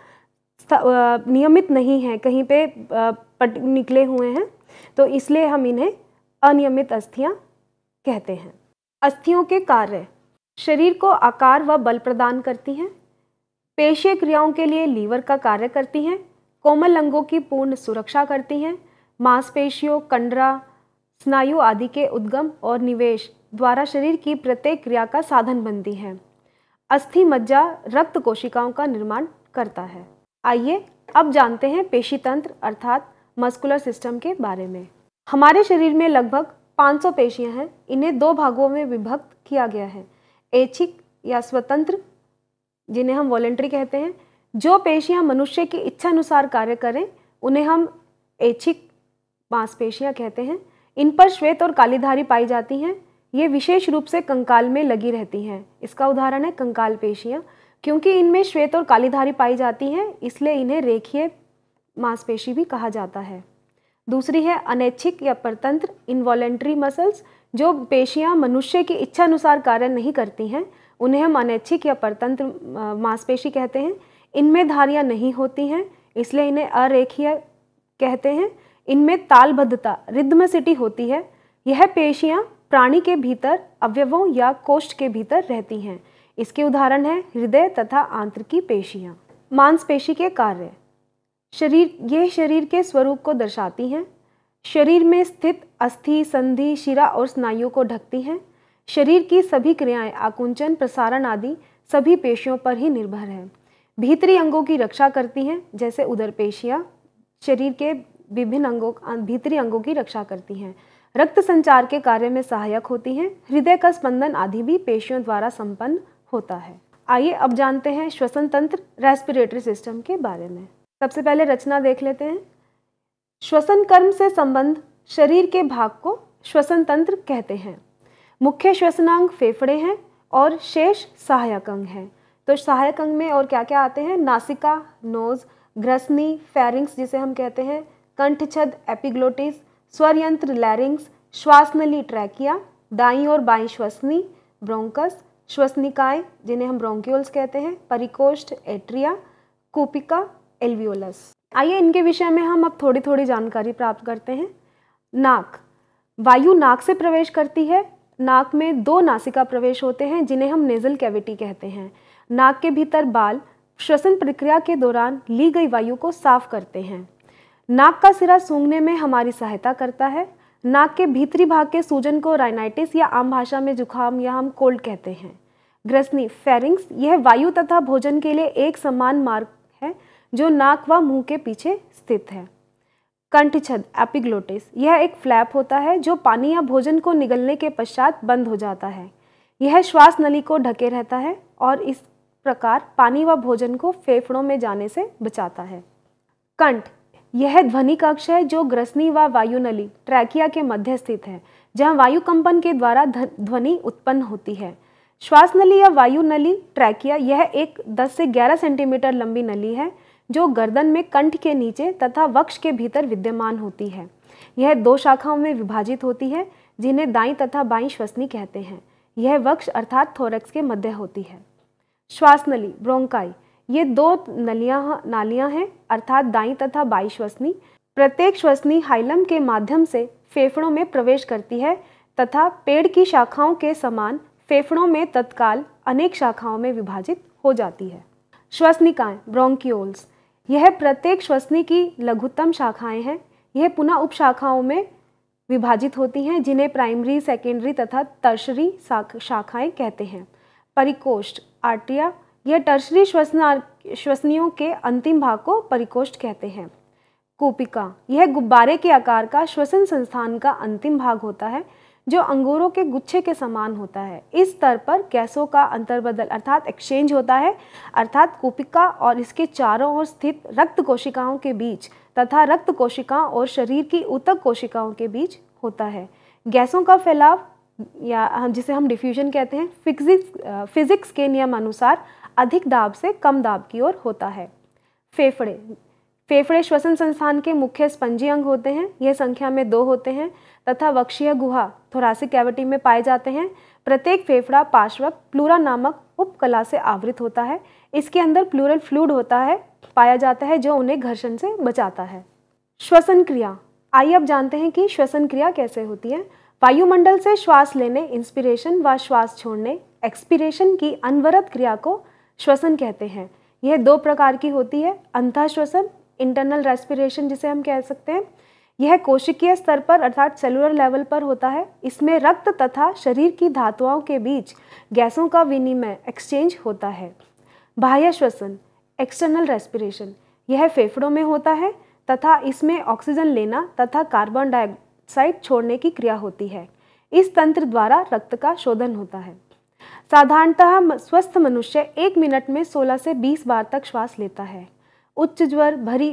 नियमित नहीं है कहीं पे पट निकले हुए हैं तो इसलिए हम इन्हें अनियमित अस्थियाँ कहते हैं अस्थियों के कार्य शरीर को आकार व बल प्रदान करती हैं पेशीय क्रियाओं के लिए लीवर का कार्य करती हैं कोमल अंगों की पूर्ण सुरक्षा करती हैं मांसपेशियों कंडरा स्नायु आदि के उद्गम और निवेश द्वारा शरीर की प्रत्येक क्रिया का साधन बनती हैं अस्थि मज्जा रक्त कोशिकाओं का निर्माण करता है आइए अब जानते हैं पेशी तंत्र अर्थात मस्कुलर सिस्टम के बारे में हमारे शरीर में लगभग 500 पेशियां हैं इन्हें दो भागों में विभक्त किया गया है ऐच्छिक या स्वतंत्र जिन्हें हम वॉलेंट्री कहते हैं जो पेशियां मनुष्य की इच्छानुसार कार्य करें उन्हें हम ऐच्छिक मांसपेशियां कहते हैं इन पर श्वेत और कालीधारी पाई जाती हैं ये विशेष रूप से कंकाल में लगी रहती हैं इसका उदाहरण है कंकाल पेशियाँ क्योंकि इनमें श्वेत और कालीधारी पाई जाती हैं इसलिए इन्हें रेखीय मांसपेशी भी कहा जाता है दूसरी है अनैच्छिक या परतंत्र इन्वॉलेंट्री मसल्स जो पेशियां मनुष्य की इच्छानुसार कार्य नहीं करती हैं उन्हें हम अनैच्छिक या परतंत्र मांसपेशी कहते हैं इनमें धारियाँ नहीं होती हैं इसलिए इन्हें अरेखीय कहते हैं इनमें तालबद्धता रिद्म सिटी होती है यह पेशियाँ प्राणी के भीतर अवयवों या कोष्ठ के भीतर रहती हैं इसके उदाहरण है हृदय तथा आंत्र की पेशियाँ मांसपेशी के कार्य शरीर ये शरीर के स्वरूप को दर्शाती हैं शरीर में स्थित अस्थि संधि शिरा और स्नायुओं को ढकती हैं शरीर की सभी क्रियाएं आकुंचन प्रसारण आदि सभी पेशियों पर ही निर्भर है भीतरी अंगों की रक्षा करती हैं जैसे उदर पेशियाँ शरीर के विभिन्न अंगों भीतरी अंगों की रक्षा करती हैं रक्त संचार के कार्य में सहायक होती हैं हृदय का स्पंदन आदि भी पेशियों द्वारा संपन्न होता है आइए अब जानते हैं श्वसन तंत्र रेस्पिरेटरी सिस्टम के बारे में सबसे पहले रचना देख लेते हैं श्वसन कर्म से संबंध शरीर के भाग को श्वसन तंत्र कहते हैं मुख्य श्वसनांग फेफड़े हैं और शेष सहायक अंग हैं तो सहायक अंग में और क्या क्या आते हैं नासिका नोज ग्रसनी फेरिंग्स जिसे हम कहते हैं कंठछद एपिग्लोटिस स्वरयंत्र लैरिंग्स श्वासनली ट्रैकिया दाई और बाई श्वसनी ब्रोंकस श्वसनिकाय जिन्हें हम ब्रोंक्यूल्स कहते हैं परिकोष्ठ एट्रिया कोपिका एल्वियोलस आइए इनके विषय में हम अब थोड़ी थोड़ी जानकारी प्राप्त करते हैं नाक वायु नाक से प्रवेश करती है नाक में दो नासिका प्रवेश होते हैं जिन्हें हम नेजल कैविटी कहते हैं नाक के भीतर बाल श्वसन प्रक्रिया के दौरान ली गई वायु को साफ करते हैं नाक का सिरा सूंघने में हमारी सहायता करता है नाक के भीतरी भाग के सूजन को राइनाइटिस या आम भाषा में जुखाम या हम कोल्ड कहते हैं ग्रसनी फेरिंग्स यह वायु तथा भोजन के लिए एक समान मार्ग है जो नाक व मुंह के पीछे स्थित है कंठ छद एपिग्लोटिस यह एक फ्लैप होता है जो पानी या भोजन को निगलने के पश्चात बंद हो जाता है यह श्वास नली को ढके रहता है और इस प्रकार पानी व भोजन को फेफड़ों में जाने से बचाता है कंठ यह ध्वनि कक्ष है जो ग्रसनी व वायुनली ट्रैकिया के मध्य स्थित है जहाँ वायु कंपन के द्वारा ध्वनि उत्पन्न होती है श्वास नली या वायु नली ट्रैकिया यह एक 10 से 11 सेंटीमीटर लंबी नली है जो गर्दन में कंठ के नीचे तथा वक्ष के भीतर विद्यमान होती है यह दो शाखाओं में विभाजित होती है जिन्हें दाई तथा बाई श्वसनी कहते हैं यह वक्ष अर्थात थोरक्स के मध्य होती है श्वास नली ब्रोंकाई ये दो नलियां नालियाँ हैं अर्थात दाई तथा बाई श्वसनी प्रत्येक श्वसनी हाइलम के माध्यम से फेफड़ों में प्रवेश करती है तथा पेड़ की शाखाओं के समान फेफड़ों में तत्काल अनेक शाखाओं में विभाजित हो जाती है श्वसनिकाएं ब्रोंकियोल्स यह प्रत्येक श्वसनी की लघुत्तम शाखाएं हैं यह पुनः उपशाखाओं में विभाजित होती हैं जिन्हें प्राइमरी सेकेंडरी तथा तर्शरी शाखाएं कहते हैं परिकोष्ठ आर्टिया या टर्शरी श्वसना श्वसनियों के अंतिम भाग को परिकोष्ठ कहते हैं कोपिका यह गुब्बारे के आकार का श्वसन संस्थान का अंतिम भाग होता है जो अंगूरों के गुच्छे के समान होता है इस स्तर पर गैसों का अंतर्बदल अर्थात एक्सचेंज होता है अर्थात कोपिका और इसके चारों ओर स्थित रक्त कोशिकाओं के बीच तथा रक्त कोशिकाओं और शरीर की उतक कोशिकाओं के बीच होता है गैसों का फैलाव या हम जिसे हम डिफ्यूजन कहते हैं फिजिक्स फिजिक्स के नियम अनुसार अधिक दाब से कम दाब की ओर होता है फेफड़े फेफड़े श्वसन संस्थान के मुख्य स्पंजी अंग होते हैं यह संख्या में दो होते हैं तथा वक्षीय गुहा थोरासिक कैविटी में पाए जाते हैं प्रत्येक फेफड़ा पार्श्वक प्लूरा नामक उपकला से आवृत होता है इसके अंदर प्लूरल फ्लूड होता है पाया जाता है जो उन्हें घर्षण से बचाता है श्वसन क्रिया आइए अब जानते हैं कि श्वसन क्रिया कैसे होती है वायुमंडल से श्वास लेने इंस्पिरेशन व श्वास छोड़ने एक्सपिरेशन की अनवरत क्रिया को श्वसन कहते हैं यह दो प्रकार की होती है अंधा श्वसन इंटरनल रेस्पिरेशन जिसे हम कह सकते हैं यह कोशिकीय स्तर पर अर्थात सेलुलर लेवल पर होता है इसमें रक्त तथा शरीर की धातुओं के बीच गैसों का विनिमय एक्सचेंज होता है बाह्य श्वसन एक्सटर्नल रेस्पिरेशन यह फेफड़ों में होता है तथा इसमें ऑक्सीजन लेना तथा कार्बन डाइ साइट छोड़ने की क्रिया होती है इस तंत्र द्वारा रक्त का शोधन होता है साधारणतः स्वस्थ मनुष्य एक मिनट में 16 से 20 बार तक श्वास लेता है उच्च ज्वर भरी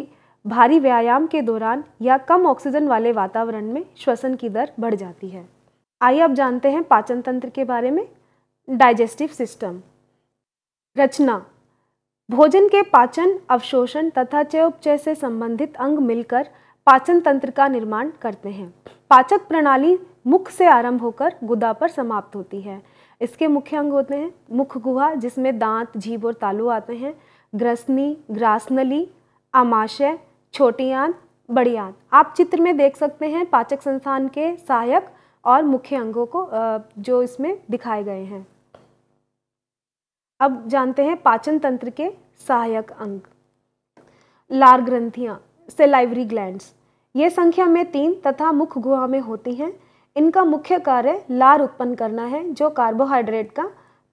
भारी व्यायाम के दौरान या कम ऑक्सीजन वाले वातावरण में श्वसन की दर बढ़ जाती है आइए अब जानते हैं पाचन तंत्र के बारे में डाइजेस्टिव सिस्टम रचना भोजन के पाचन अवशोषण तथा चयोपचय से संबंधित अंग मिलकर पाचन तंत्र का निर्माण करते हैं पाचक प्रणाली मुख से आरंभ होकर गुदा पर समाप्त होती है इसके मुख्य अंग होते हैं मुख गुहा जिसमें दांत जीभ और तालु आते हैं ग्रसनी ग्रासनली आमाशय छोटी आंत बड़ी आंत आप चित्र में देख सकते हैं पाचक संस्थान के सहायक और मुख्य अंगों को जो इसमें दिखाए गए हैं अब जानते हैं पाचन तंत्र के सहायक अंग लार ग्रंथियाँ सेलाइवरी ग्लैंड्स ये संख्या में तीन तथा मुख्य गुहा में होती हैं इनका मुख्य कार्य लार उत्पन्न करना है जो कार्बोहाइड्रेट का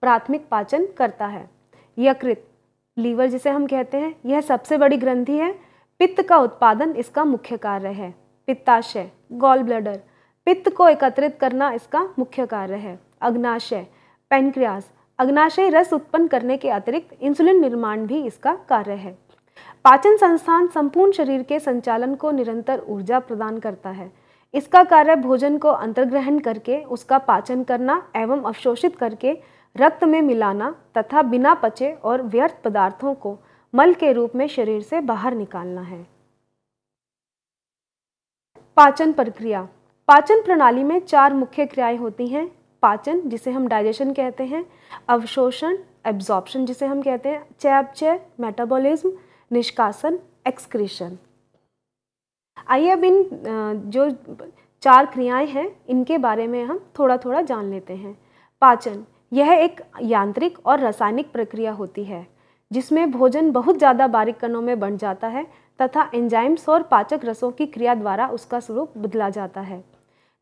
प्राथमिक पाचन करता है यकृत लीवर जिसे हम कहते हैं यह सबसे बड़ी ग्रंथि है पित्त का उत्पादन इसका मुख्य कार्य है पित्ताशय गॉल ब्लडर पित्त को एकत्रित करना इसका मुख्य कार्य है अग्नाशय पेनक्रियास अग्नाशय रस उत्पन्न करने के अतिरिक्त इंसुलिन निर्माण भी इसका कार्य है पाचन संस्थान संपूर्ण शरीर के संचालन को निरंतर ऊर्जा प्रदान करता है इसका कार्य भोजन को अंतर्ग्रहण करके उसका पाचन करना एवं अवशोषित करके रक्त में मिलाना तथा बिना पचे और व्यर्थ पदार्थों को मल के रूप में शरीर से बाहर निकालना है पाचन प्रक्रिया पाचन प्रणाली में चार मुख्य क्रियाएं होती हैं पाचन जिसे हम डाइजेशन कहते हैं अवशोषण एब्जॉर्प्शन जिसे हम कहते हैं चयापचय मेटाबॉलिज्म निष्कासन एक्सक्रीशन आइए अब इन जो चार क्रियाएं हैं इनके बारे में हम थोड़ा थोड़ा जान लेते हैं पाचन यह एक यांत्रिक और रासायनिक प्रक्रिया होती है जिसमें भोजन बहुत ज़्यादा बारीक कणों में बन जाता है तथा एंजाइम्स और पाचक रसों की क्रिया द्वारा उसका स्वरूप बदला जाता है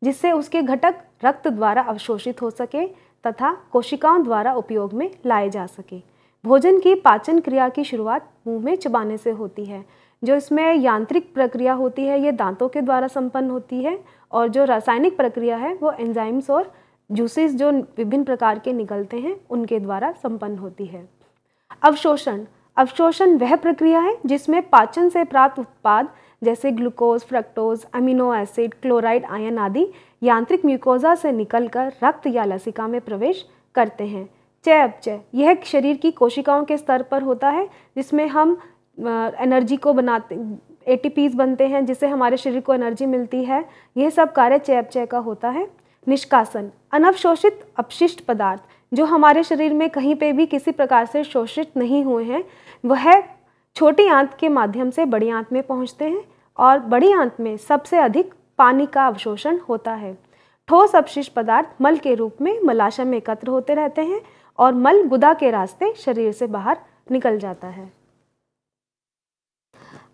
जिससे उसके घटक रक्त द्वारा अवशोषित हो सके तथा कोशिकाओं द्वारा उपयोग में लाए जा सके भोजन की पाचन क्रिया की शुरुआत मुंह में चबाने से होती है जो इसमें यांत्रिक प्रक्रिया होती है ये दांतों के द्वारा संपन्न होती है और जो रासायनिक प्रक्रिया है वो एंजाइम्स और जूसेस जो विभिन्न प्रकार के निकलते हैं उनके द्वारा संपन्न होती है अवशोषण अवशोषण वह प्रक्रिया है जिसमें पाचन से प्राप्त उत्पाद जैसे glucose fructose amino acid chloride ion आदि यांत्रिक म्यूकोजा से निकलकर रक्त या लसिका में प्रवेश करते हैं चय अपचय यह शरीर की कोशिकाओं के स्तर पर होता है जिसमें हम एनर्जी को बनाते एटीपीज बनते हैं जिससे हमारे शरीर को एनर्जी मिलती है यह सब कार्य चय अपचय का होता है निष्कासन अनवशोषित अपशिष्ट पदार्थ जो हमारे शरीर में कहीं पे भी किसी प्रकार से शोषित नहीं हुए हैं वह छोटी आंत के माध्यम से बड़ी आंत में पहुंचते हैं और बड़ी आंत में सबसे अधिक पानी का अवशोषण होता है ठोस अपशिष्ट पदार्थ मल के रूप में मलाशय में एकत्र होते रहते हैं और मल गुदा के रास्ते शरीर से बाहर निकल जाता है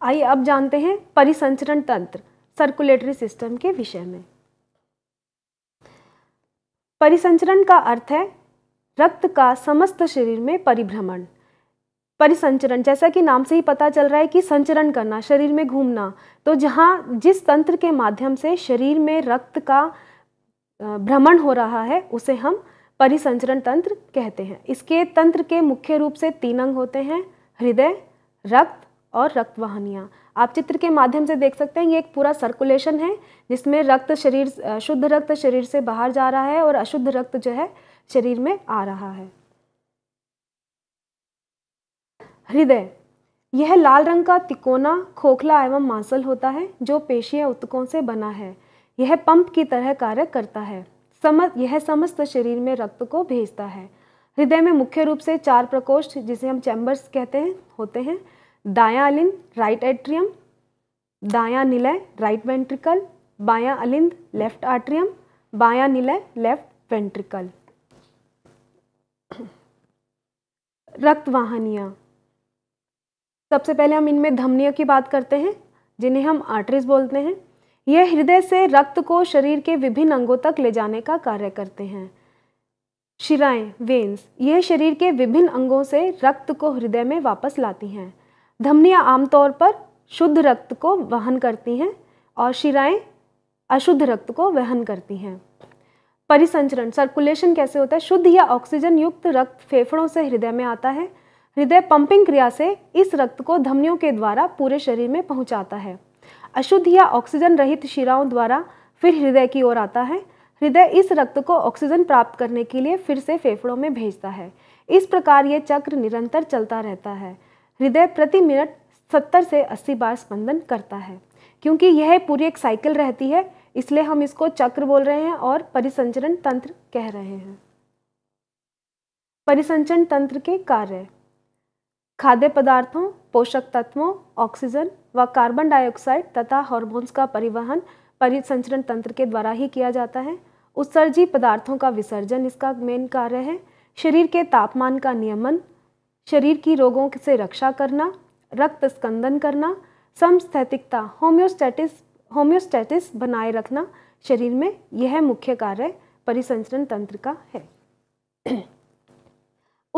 आइए अब जानते हैं परिसंचरण तंत्र सर्कुलेटरी सिस्टम के विषय में परिसंचरण का अर्थ है रक्त का समस्त शरीर में परिभ्रमण परिसंचरण जैसा कि नाम से ही पता चल रहा है कि संचरण करना शरीर में घूमना तो जहाँ जिस तंत्र के माध्यम से शरीर में रक्त का भ्रमण हो रहा है उसे हम परिसंचरण तंत्र कहते हैं इसके तंत्र के मुख्य रूप से तीन अंग होते हैं हृदय रक्त और रक्त वाहनियाँ आप चित्र के माध्यम से देख सकते हैं ये एक पूरा सर्कुलेशन है जिसमें रक्त शरीर शुद्ध रक्त शरीर से बाहर जा रहा है और अशुद्ध रक्त जो है शरीर में आ रहा है हृदय यह लाल रंग का तिकोना खोखला एवं मांसल होता है जो पेशीय उत्तकों से बना है यह पंप की तरह कार्य करता है समस्त यह समस्त शरीर में रक्त को भेजता है हृदय में मुख्य रूप से चार प्रकोष्ठ जिसे हम चैम्बर्स कहते हैं होते हैं दाया अलिंद राइट एट्रियम दाया निलय राइट वेंट्रिकल बाया अलिंद लेफ्ट आट्रियम बाया निलय लेफ्ट वेंट्रिकल रक्तवाहनियाँ सबसे पहले हम इनमें धमनियों की बात करते हैं जिन्हें हम आर्टरीज बोलते हैं ये हृदय से रक्त को शरीर के विभिन्न अंगों तक ले जाने का कार्य करते हैं शिराएं वेन्स यह शरीर के विभिन्न अंगों से रक्त को हृदय में वापस लाती हैं धमनियाँ आमतौर पर शुद्ध रक्त को वहन करती हैं और शिराएं अशुद्ध रक्त को वहन करती हैं परिसंचरण सर्कुलेशन कैसे होता है शुद्ध या ऑक्सीजन युक्त रक्त फेफड़ों से हृदय में आता है हृदय पंपिंग क्रिया से इस रक्त को धमनियों के द्वारा पूरे शरीर में पहुंचाता है अशुद्ध या ऑक्सीजन रहित शिराओं द्वारा फिर हृदय की ओर आता है हृदय इस रक्त को ऑक्सीजन प्राप्त करने के लिए फिर से फेफड़ों में भेजता है इस प्रकार ये चक्र निरंतर चलता रहता है हृदय प्रति मिनट सत्तर से अस्सी बार स्पंदन करता है क्योंकि यह पूरी एक साइकिल रहती है इसलिए हम इसको चक्र बोल रहे हैं और परिसंचरण तंत्र कह रहे हैं परिसंचरण तंत्र के कार्य खाद्य पदार्थों पोषक तत्वों ऑक्सीजन व कार्बन डाइऑक्साइड तथा हार्मोन्स का परिवहन परिसंचरण तंत्र के द्वारा ही किया जाता है उत्सर्जी पदार्थों का विसर्जन इसका मेन कार्य है शरीर के तापमान का नियमन शरीर की रोगों से रक्षा करना रक्त स्कंदन करना समस्थैतिकता होम्योस्टेटिस होम्योस्टेटिस बनाए रखना शरीर में यह मुख्य कार्य परिसंचरण तंत्र का है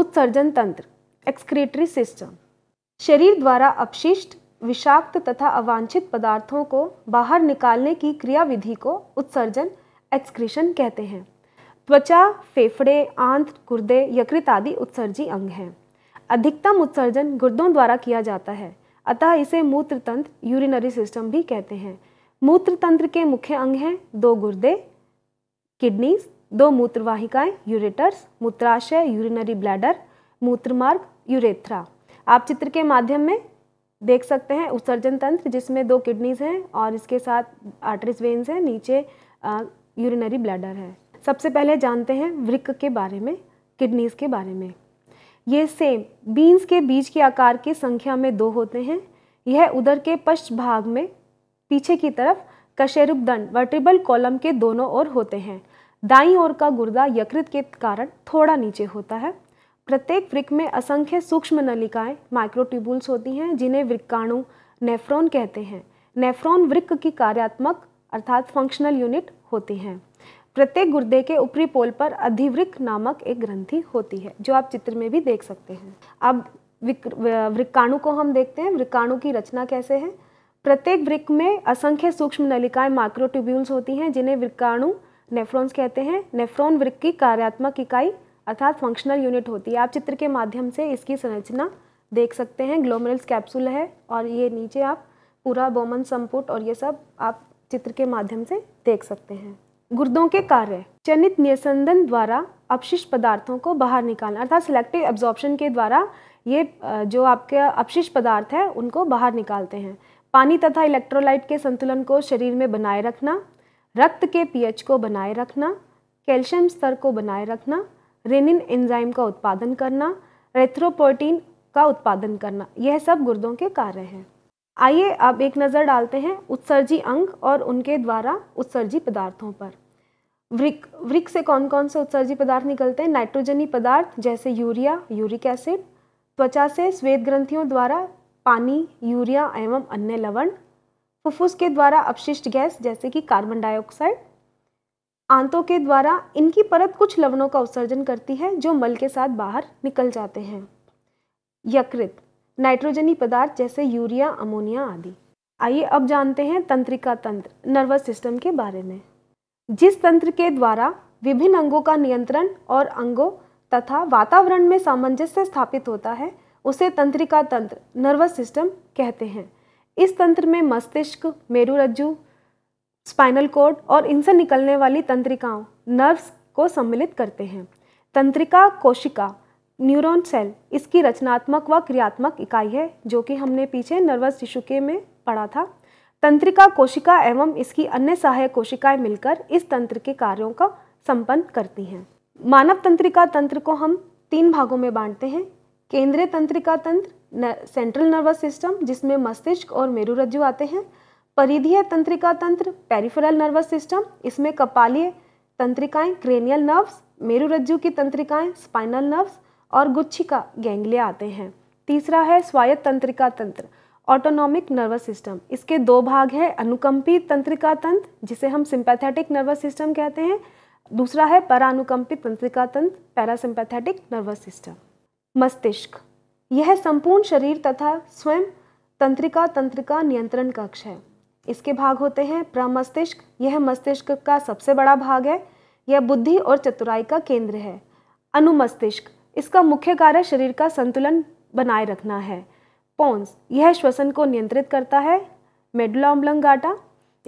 उत्सर्जन तंत्र एक्सक्रेटरी सिस्टम शरीर द्वारा अपशिष्ट विषाक्त तथा अवांछित पदार्थों को बाहर निकालने की क्रियाविधि को उत्सर्जन एक्सक्रीशन कहते हैं त्वचा फेफड़े आंत गुर्दे यकृत आदि उत्सर्जी अंग हैं अधिकतम उत्सर्जन गुर्दों द्वारा किया जाता है अतः इसे मूत्र तंत्र यूरिनरी सिस्टम भी कहते हैं मूत्र तंत्र के मुख्य अंग हैं दो गुर्दे किडनीज दो मूत्रवाहिकाएं यूरेटर्स मूत्राशय यूरिनरी ब्लैडर मूत्रमार्ग यूरेथ्रा आप चित्र के माध्यम में देख सकते हैं उत्सर्जन तंत्र जिसमें दो किडनीज हैं और इसके साथ आर्टरीज वेन्स हैं नीचे यूरिनरी ब्लैडर है सबसे पहले जानते हैं वृक्क के बारे में किडनीज के बारे में ये सेम बीन्स के बीज के आकार की संख्या में दो होते हैं यह उधर के पश्च भाग में पीछे की तरफ कशेरुप दंड वर्टिबल कॉलम के दोनों ओर होते हैं दाई ओर का गुर्दा यकृत के कारण थोड़ा नीचे होता है प्रत्येक वृक्क में असंख्य सूक्ष्म नलिकाएं माइक्रोट्यूबुल्स होती हैं जिन्हें वृक्काणु नेफ्रॉन कहते हैं नेफ्रॉन वृक्क की कार्यात्मक अर्थात फंक्शनल यूनिट होती हैं प्रत्येक गुर्दे के ऊपरी पोल पर अधिवृक नामक एक ग्रंथि होती है जो आप चित्र में भी देख सकते हैं अब वृक्काणु को हम देखते हैं वृक्काणु की रचना कैसे है प्रत्येक वृक्क में असंख्य सूक्ष्म नलिकाएं माइक्रोट्यूब्यूल्स होती हैं जिन्हें वृक्काणु नेफ्रॉन्स कहते हैं नेफ्रॉन वृक्क की कार्यात्मक इकाई अर्थात फंक्शनल यूनिट होती है आप चित्र के माध्यम से इसकी संरचना देख सकते हैं ग्लोमरल्स कैप्सूल है और ये नीचे आप पूरा बोमन संपुट और ये सब आप चित्र के माध्यम से देख सकते हैं गुर्दों के कार्य चनित निसंदन द्वारा अपशिष्ट पदार्थों को बाहर निकालना अर्थात सिलेक्टिव एब्जॉर्प्शन के द्वारा ये जो आपके अपशिष्ट पदार्थ है उनको बाहर निकालते हैं पानी तथा इलेक्ट्रोलाइट के संतुलन को शरीर में बनाए रखना रक्त के पीएच को बनाए रखना कैल्शियम स्तर को बनाए रखना रेनिन एंजाइम का उत्पादन करना रेथ्रोप्रोटीन का उत्पादन करना यह सब गुर्दों के कार्य हैं आइए अब एक नज़र डालते हैं उत्सर्जी अंग और उनके द्वारा उत्सर्जी पदार्थों पर वृक वृक से कौन कौन से उत्सर्जी पदार्थ निकलते हैं नाइट्रोजनी पदार्थ जैसे यूरिया यूरिक एसिड त्वचा से श्वेत ग्रंथियों द्वारा पानी यूरिया एवं अन्य लवण फुफ्फुस के द्वारा अपशिष्ट गैस जैसे कि कार्बन डाइऑक्साइड आंतों के द्वारा इनकी परत कुछ लवणों का उत्सर्जन करती है जो मल के साथ बाहर निकल जाते हैं यकृत नाइट्रोजनी पदार्थ जैसे यूरिया अमोनिया आदि आइए अब जानते हैं तंत्रिका तंत्र नर्वस सिस्टम के बारे में जिस तंत्र के द्वारा विभिन्न अंगों का नियंत्रण और अंगों तथा वातावरण में सामंजस्य स्थापित होता है उसे तंत्रिका तंत्र नर्वस सिस्टम कहते हैं इस तंत्र में मस्तिष्क मेरुरज्जु स्पाइनल कोड और इनसे निकलने वाली तंत्रिकाओं नर्व्स को सम्मिलित करते हैं तंत्रिका कोशिका न्यूरॉन सेल इसकी रचनात्मक व क्रियात्मक इकाई है जो कि हमने पीछे नर्वस टिश्यू के में पढ़ा था तंत्रिका कोशिका एवं इसकी अन्य सहायक कोशिकाएं मिलकर इस तंत्र के कार्यों का संपन्न करती हैं मानव तंत्रिका तंत्र को हम तीन भागों में बांटते हैं केंद्रीय तंत्रिका तंत्र न, सेंट्रल नर्वस सिस्टम जिसमें मस्तिष्क और मेरुरज्जु आते हैं परिधीय तंत्रिका तंत्र पेरिफेरल नर्वस सिस्टम इसमें कपालीय तंत्रिकाएं क्रेनियल नर्व्स मेरुरज्जु की तंत्रिकाएं स्पाइनल नर्व्स और गुच्छिका गैंग्लिया आते हैं तीसरा है स्वायत्त तंत्रिका तंत्र ऑटोनॉमिक नर्वस सिस्टम इसके दो भाग हैं अनुकंपी तंत्रिका तंत्र जिसे हम सिंपैथेटिक नर्वस सिस्टम कहते हैं दूसरा है परानुकंपी तंत्रिका तंत्र पैरासिम्पैथेटिक नर्वस सिस्टम मस्तिष्क यह संपूर्ण शरीर तथा स्वयं तंत्रिका तंत्रिका नियंत्रण कक्ष है इसके भाग होते हैं प्रमस्तिष्क यह मस्तिष्क का सबसे बड़ा भाग है यह बुद्धि और चतुराई का केंद्र है अनुमस्तिष्क इसका मुख्य कार्य शरीर का संतुलन बनाए रखना है पोन्स यह श्वसन को नियंत्रित करता है मेडुलाम्बलंगाटा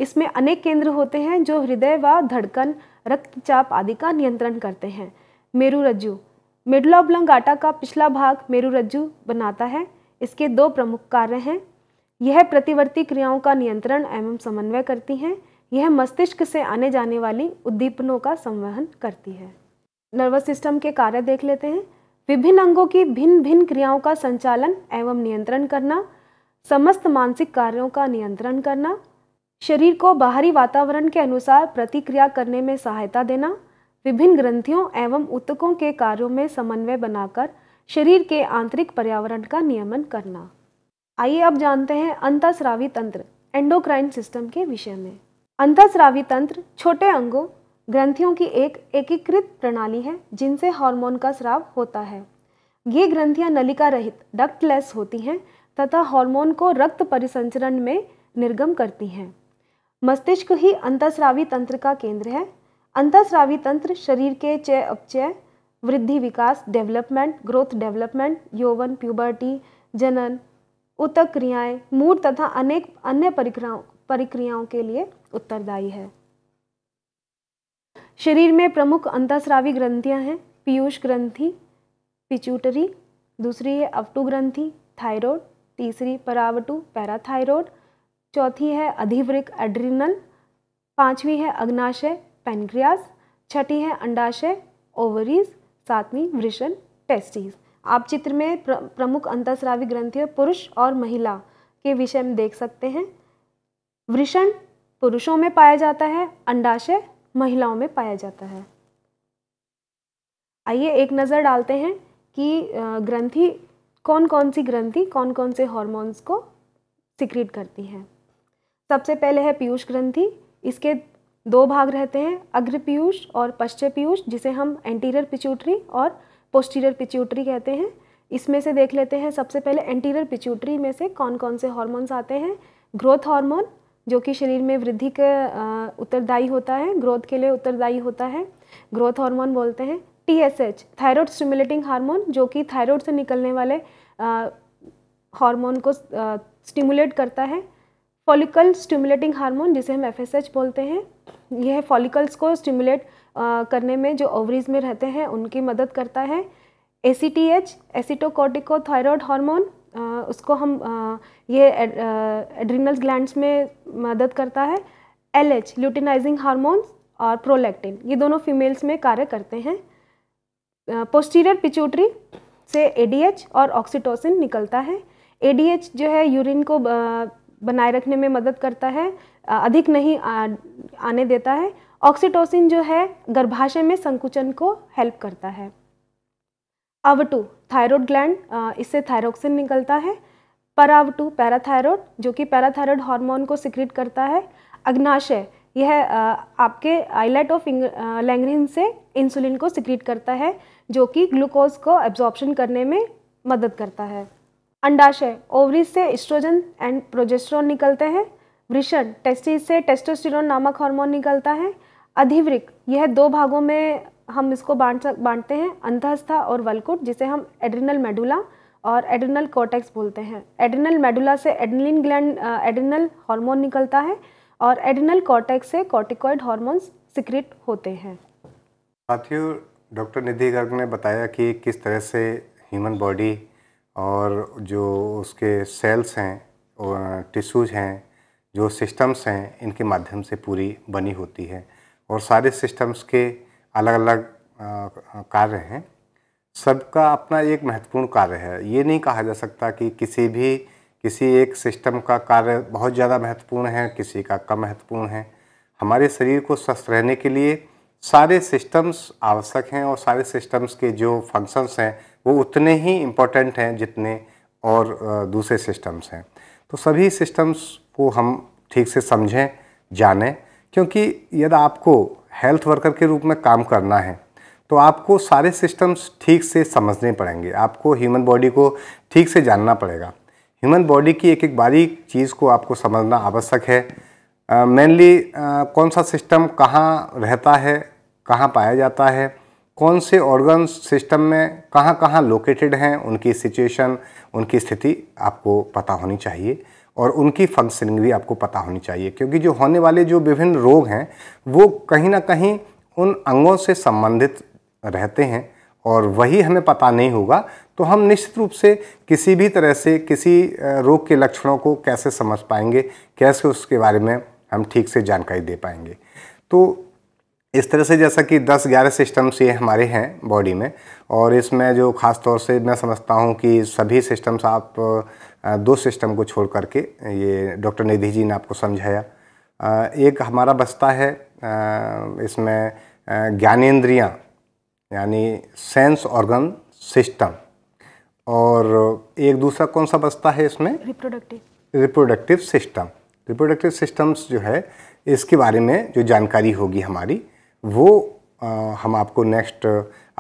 इसमें अनेक केंद्र होते हैं जो हृदय व धड़कन रक्तचाप आदि का नियंत्रण करते हैं मेरुरज्जु मेडुलाम्बलंगाटा का पिछला भाग मेरुरज्जु बनाता है इसके दो प्रमुख कार्य हैं यह प्रतिवर्ती क्रियाओं का नियंत्रण एवं समन्वय करती हैं यह मस्तिष्क से आने जाने वाली उद्दीपनों का संवहन करती है नर्वस सिस्टम के कार्य देख लेते हैं विभिन्न अंगों की भिन्न भिन्न क्रियाओं का संचालन एवं नियंत्रण करना समस्त मानसिक कार्यों का नियंत्रण करना शरीर को बाहरी वातावरण के अनुसार प्रतिक्रिया करने में सहायता देना विभिन्न ग्रंथियों एवं उत्तकों के कार्यों में समन्वय बनाकर शरीर के आंतरिक पर्यावरण का नियमन करना आइए अब जानते हैं अंतस्रावी तंत्र एंडोक्राइन सिस्टम के विषय में अंतस्रावी तंत्र छोटे अंगों ग्रंथियों की एक एकीकृत प्रणाली है जिनसे हार्मोन का स्राव होता है ये ग्रंथियां नलिका रहित डक्टलेस होती हैं तथा हार्मोन को रक्त परिसंचरण में निर्गम करती हैं मस्तिष्क ही अंतस्रावी तंत्र का केंद्र है अंतस्रावी तंत्र शरीर के चय अपचय वृद्धि विकास डेवलपमेंट ग्रोथ डेवलपमेंट यौवन प्यूबर्टी जनन उत्तर क्रियाएं मूड तथा अनेक अन्य परिक्रियाओं परिक्रियाओं के लिए उत्तरदायी है शरीर में प्रमुख अंतस्रावी ग्रंथियां हैं पीयूष ग्रंथि पिचूटरी दूसरी है अवटू ग्रंथि थायरॉयड, तीसरी परावटू पैराथायरॉयड चौथी है अधिवृक एड्रिनल पांचवी है अग्नाशय पेनक्रियास छठी है अंडाशय ओवरीज सातवीं वृषण टेस्टीज आप चित्र में प्र, प्रमुख अंतस्रावी ग्रंथिय पुरुष और महिला के विषय में देख सकते हैं वृषण पुरुषों में पाया जाता है अंडाशय महिलाओं में पाया जाता है आइए एक नज़र डालते हैं कि ग्रंथि कौन कौन सी ग्रंथि कौन कौन से हॉर्मोन्स को सिक्रीट करती है सबसे पहले है पीयूष ग्रंथि इसके दो भाग रहते हैं अग्र पीयूष और पश्चिम पीयूष जिसे हम एंटीरियर पिच्यूटरी और पोस्टीरियर पिच्यूटरी कहते हैं इसमें से देख लेते हैं सबसे पहले एंटीरियर पिच्यूटरी में से कौन कौन से हॉर्मोन्स आते हैं ग्रोथ हार्मोन जो कि शरीर में वृद्धि के उत्तरदायी होता है ग्रोथ के लिए उत्तरदायी होता है ग्रोथ हार्मोन बोलते हैं T S H thyroid stimulating hormone जो कि थायरॉयड से निकलने वाले हार्मोन को स्टिमुलेट करता है फॉलिकल स्टिमुलेटिंग हार्मोन जिसे हम एफ बोलते हैं यह फॉलिकल्स को स्टिमुलेट करने में जो ओवरीज में रहते हैं उनकी मदद करता है ए सी टी एच एसिटोकॉटिको थायरॉयड हार्मोन उसको हम ये एड्रीनल ग्लैंड्स में मदद करता है एल एच ल्यूटिनाइजिंग हार्मोन्स और प्रोलैक्टिन ये दोनों फीमेल्स में कार्य करते हैं पोस्टीरियर पिचूटरी से ए डी एच और ऑक्सीटोसिन निकलता है ए डी एच जो है यूरिन को बनाए रखने में मदद करता है अधिक नहीं आने देता है ऑक्सीटोसिन जो है गर्भाशय में संकुचन को हेल्प करता है अव थायरॉयड ग्लैंड इससे थायरोक्सिन निकलता है परावटू पैराथायरॉयड जो कि पैराथायरॉयड हार्मोन को सिक्रिट करता है अग्नाशय यह आपके आईलेट ऑफ लैंग्रिन से इंसुलिन को सिक्रिट करता है जो कि ग्लूकोज को एब्जॉर्प्शन करने में मदद करता है अंडाशय ओवरी से इस्ट्रोजन एंड प्रोजेस्ट्रॉन निकलते हैं वृषण टेस्टिस से टेस्टोस्टेरोन नामक हार्मोन निकलता है अधिवृक यह दो भागों में हम इसको बांट बांटते हैं अंतस्था और वलकुट जिसे हम एड्रिनल मेडुला और एड्रिनल कॉटेक्स बोलते हैं एड्रिनल मेडुला से एड्रिनलिन ग्लैंड एड्रिनल हार्मोन निकलता है और एड्रिनल कॉटेक्स से कॉर्टिकॉइड हार्मोन्स सिक्रिट होते हैं साथियों डॉक्टर निधि गर्ग ने बताया कि किस तरह से ह्यूमन बॉडी और जो उसके सेल्स हैं टिश्यूज हैं जो सिस्टम्स हैं इनके माध्यम से पूरी बनी होती है और सारे सिस्टम्स के अलग अलग कार्य हैं सबका अपना एक महत्वपूर्ण कार्य है ये नहीं कहा जा सकता कि किसी भी किसी एक सिस्टम का कार्य बहुत ज़्यादा महत्वपूर्ण है किसी का कम महत्वपूर्ण है हमारे शरीर को स्वस्थ रहने के लिए सारे सिस्टम्स आवश्यक हैं और सारे सिस्टम्स के जो फंक्शंस हैं वो उतने ही इम्पोर्टेंट हैं जितने और दूसरे सिस्टम्स हैं तो सभी सिस्टम्स को हम ठीक से समझें जानें क्योंकि यदि आपको हेल्थ वर्कर के रूप में काम करना है तो आपको सारे सिस्टम्स ठीक से समझने पड़ेंगे आपको ह्यूमन बॉडी को ठीक से जानना पड़ेगा ह्यूमन बॉडी की एक एक बारीक चीज़ को आपको समझना आवश्यक है मेनली uh, uh, कौन सा सिस्टम कहाँ रहता है कहाँ पाया जाता है कौन से ऑर्गन सिस्टम में कहाँ कहाँ लोकेटेड हैं उनकी सिचुएशन उनकी स्थिति आपको पता होनी चाहिए और उनकी फंक्शनिंग भी आपको पता होनी चाहिए क्योंकि जो होने वाले जो विभिन्न रोग हैं वो कहीं ना कहीं उन अंगों से संबंधित रहते हैं और वही हमें पता नहीं होगा तो हम निश्चित रूप से किसी भी तरह से किसी रोग के लक्षणों को कैसे समझ पाएंगे कैसे उसके बारे में हम ठीक से जानकारी दे पाएंगे तो इस तरह से जैसा कि 10-11 सिस्टम्स ये हमारे हैं बॉडी में और इसमें जो ख़ास तौर से मैं समझता हूँ कि सभी सिस्टम्स आप दो सिस्टम को छोड़ करके ये डॉक्टर निधि जी ने आपको समझाया एक हमारा बसता है इसमें ज्ञानेन्द्रियाँ यानी सेंस ऑर्गन सिस्टम और एक दूसरा कौन सा बसता है इसमें reproductive reproductive system reproductive systems जो है इसके बारे में जो जानकारी होगी हमारी वो हम आपको नेक्स्ट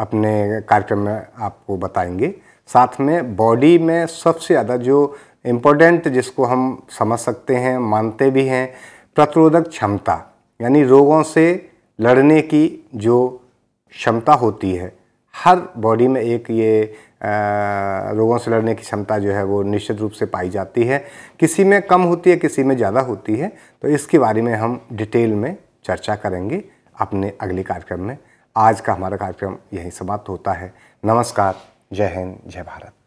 अपने कार्यक्रम में आपको बताएंगे साथ में बॉडी में सबसे ज़्यादा जो इम्पोर्टेंट जिसको हम समझ सकते हैं मानते भी हैं प्रतिरोधक क्षमता यानी रोगों से लड़ने की जो क्षमता होती है हर बॉडी में एक ये रोगों से लड़ने की क्षमता जो है वो निश्चित रूप से पाई जाती है किसी में कम होती है किसी में ज़्यादा होती है तो इसके बारे में हम डिटेल में चर्चा करेंगे अपने अगले कार्यक्रम में आज का हमारा कार्यक्रम यहीं समाप्त होता है नमस्कार जय हिंद जय भारत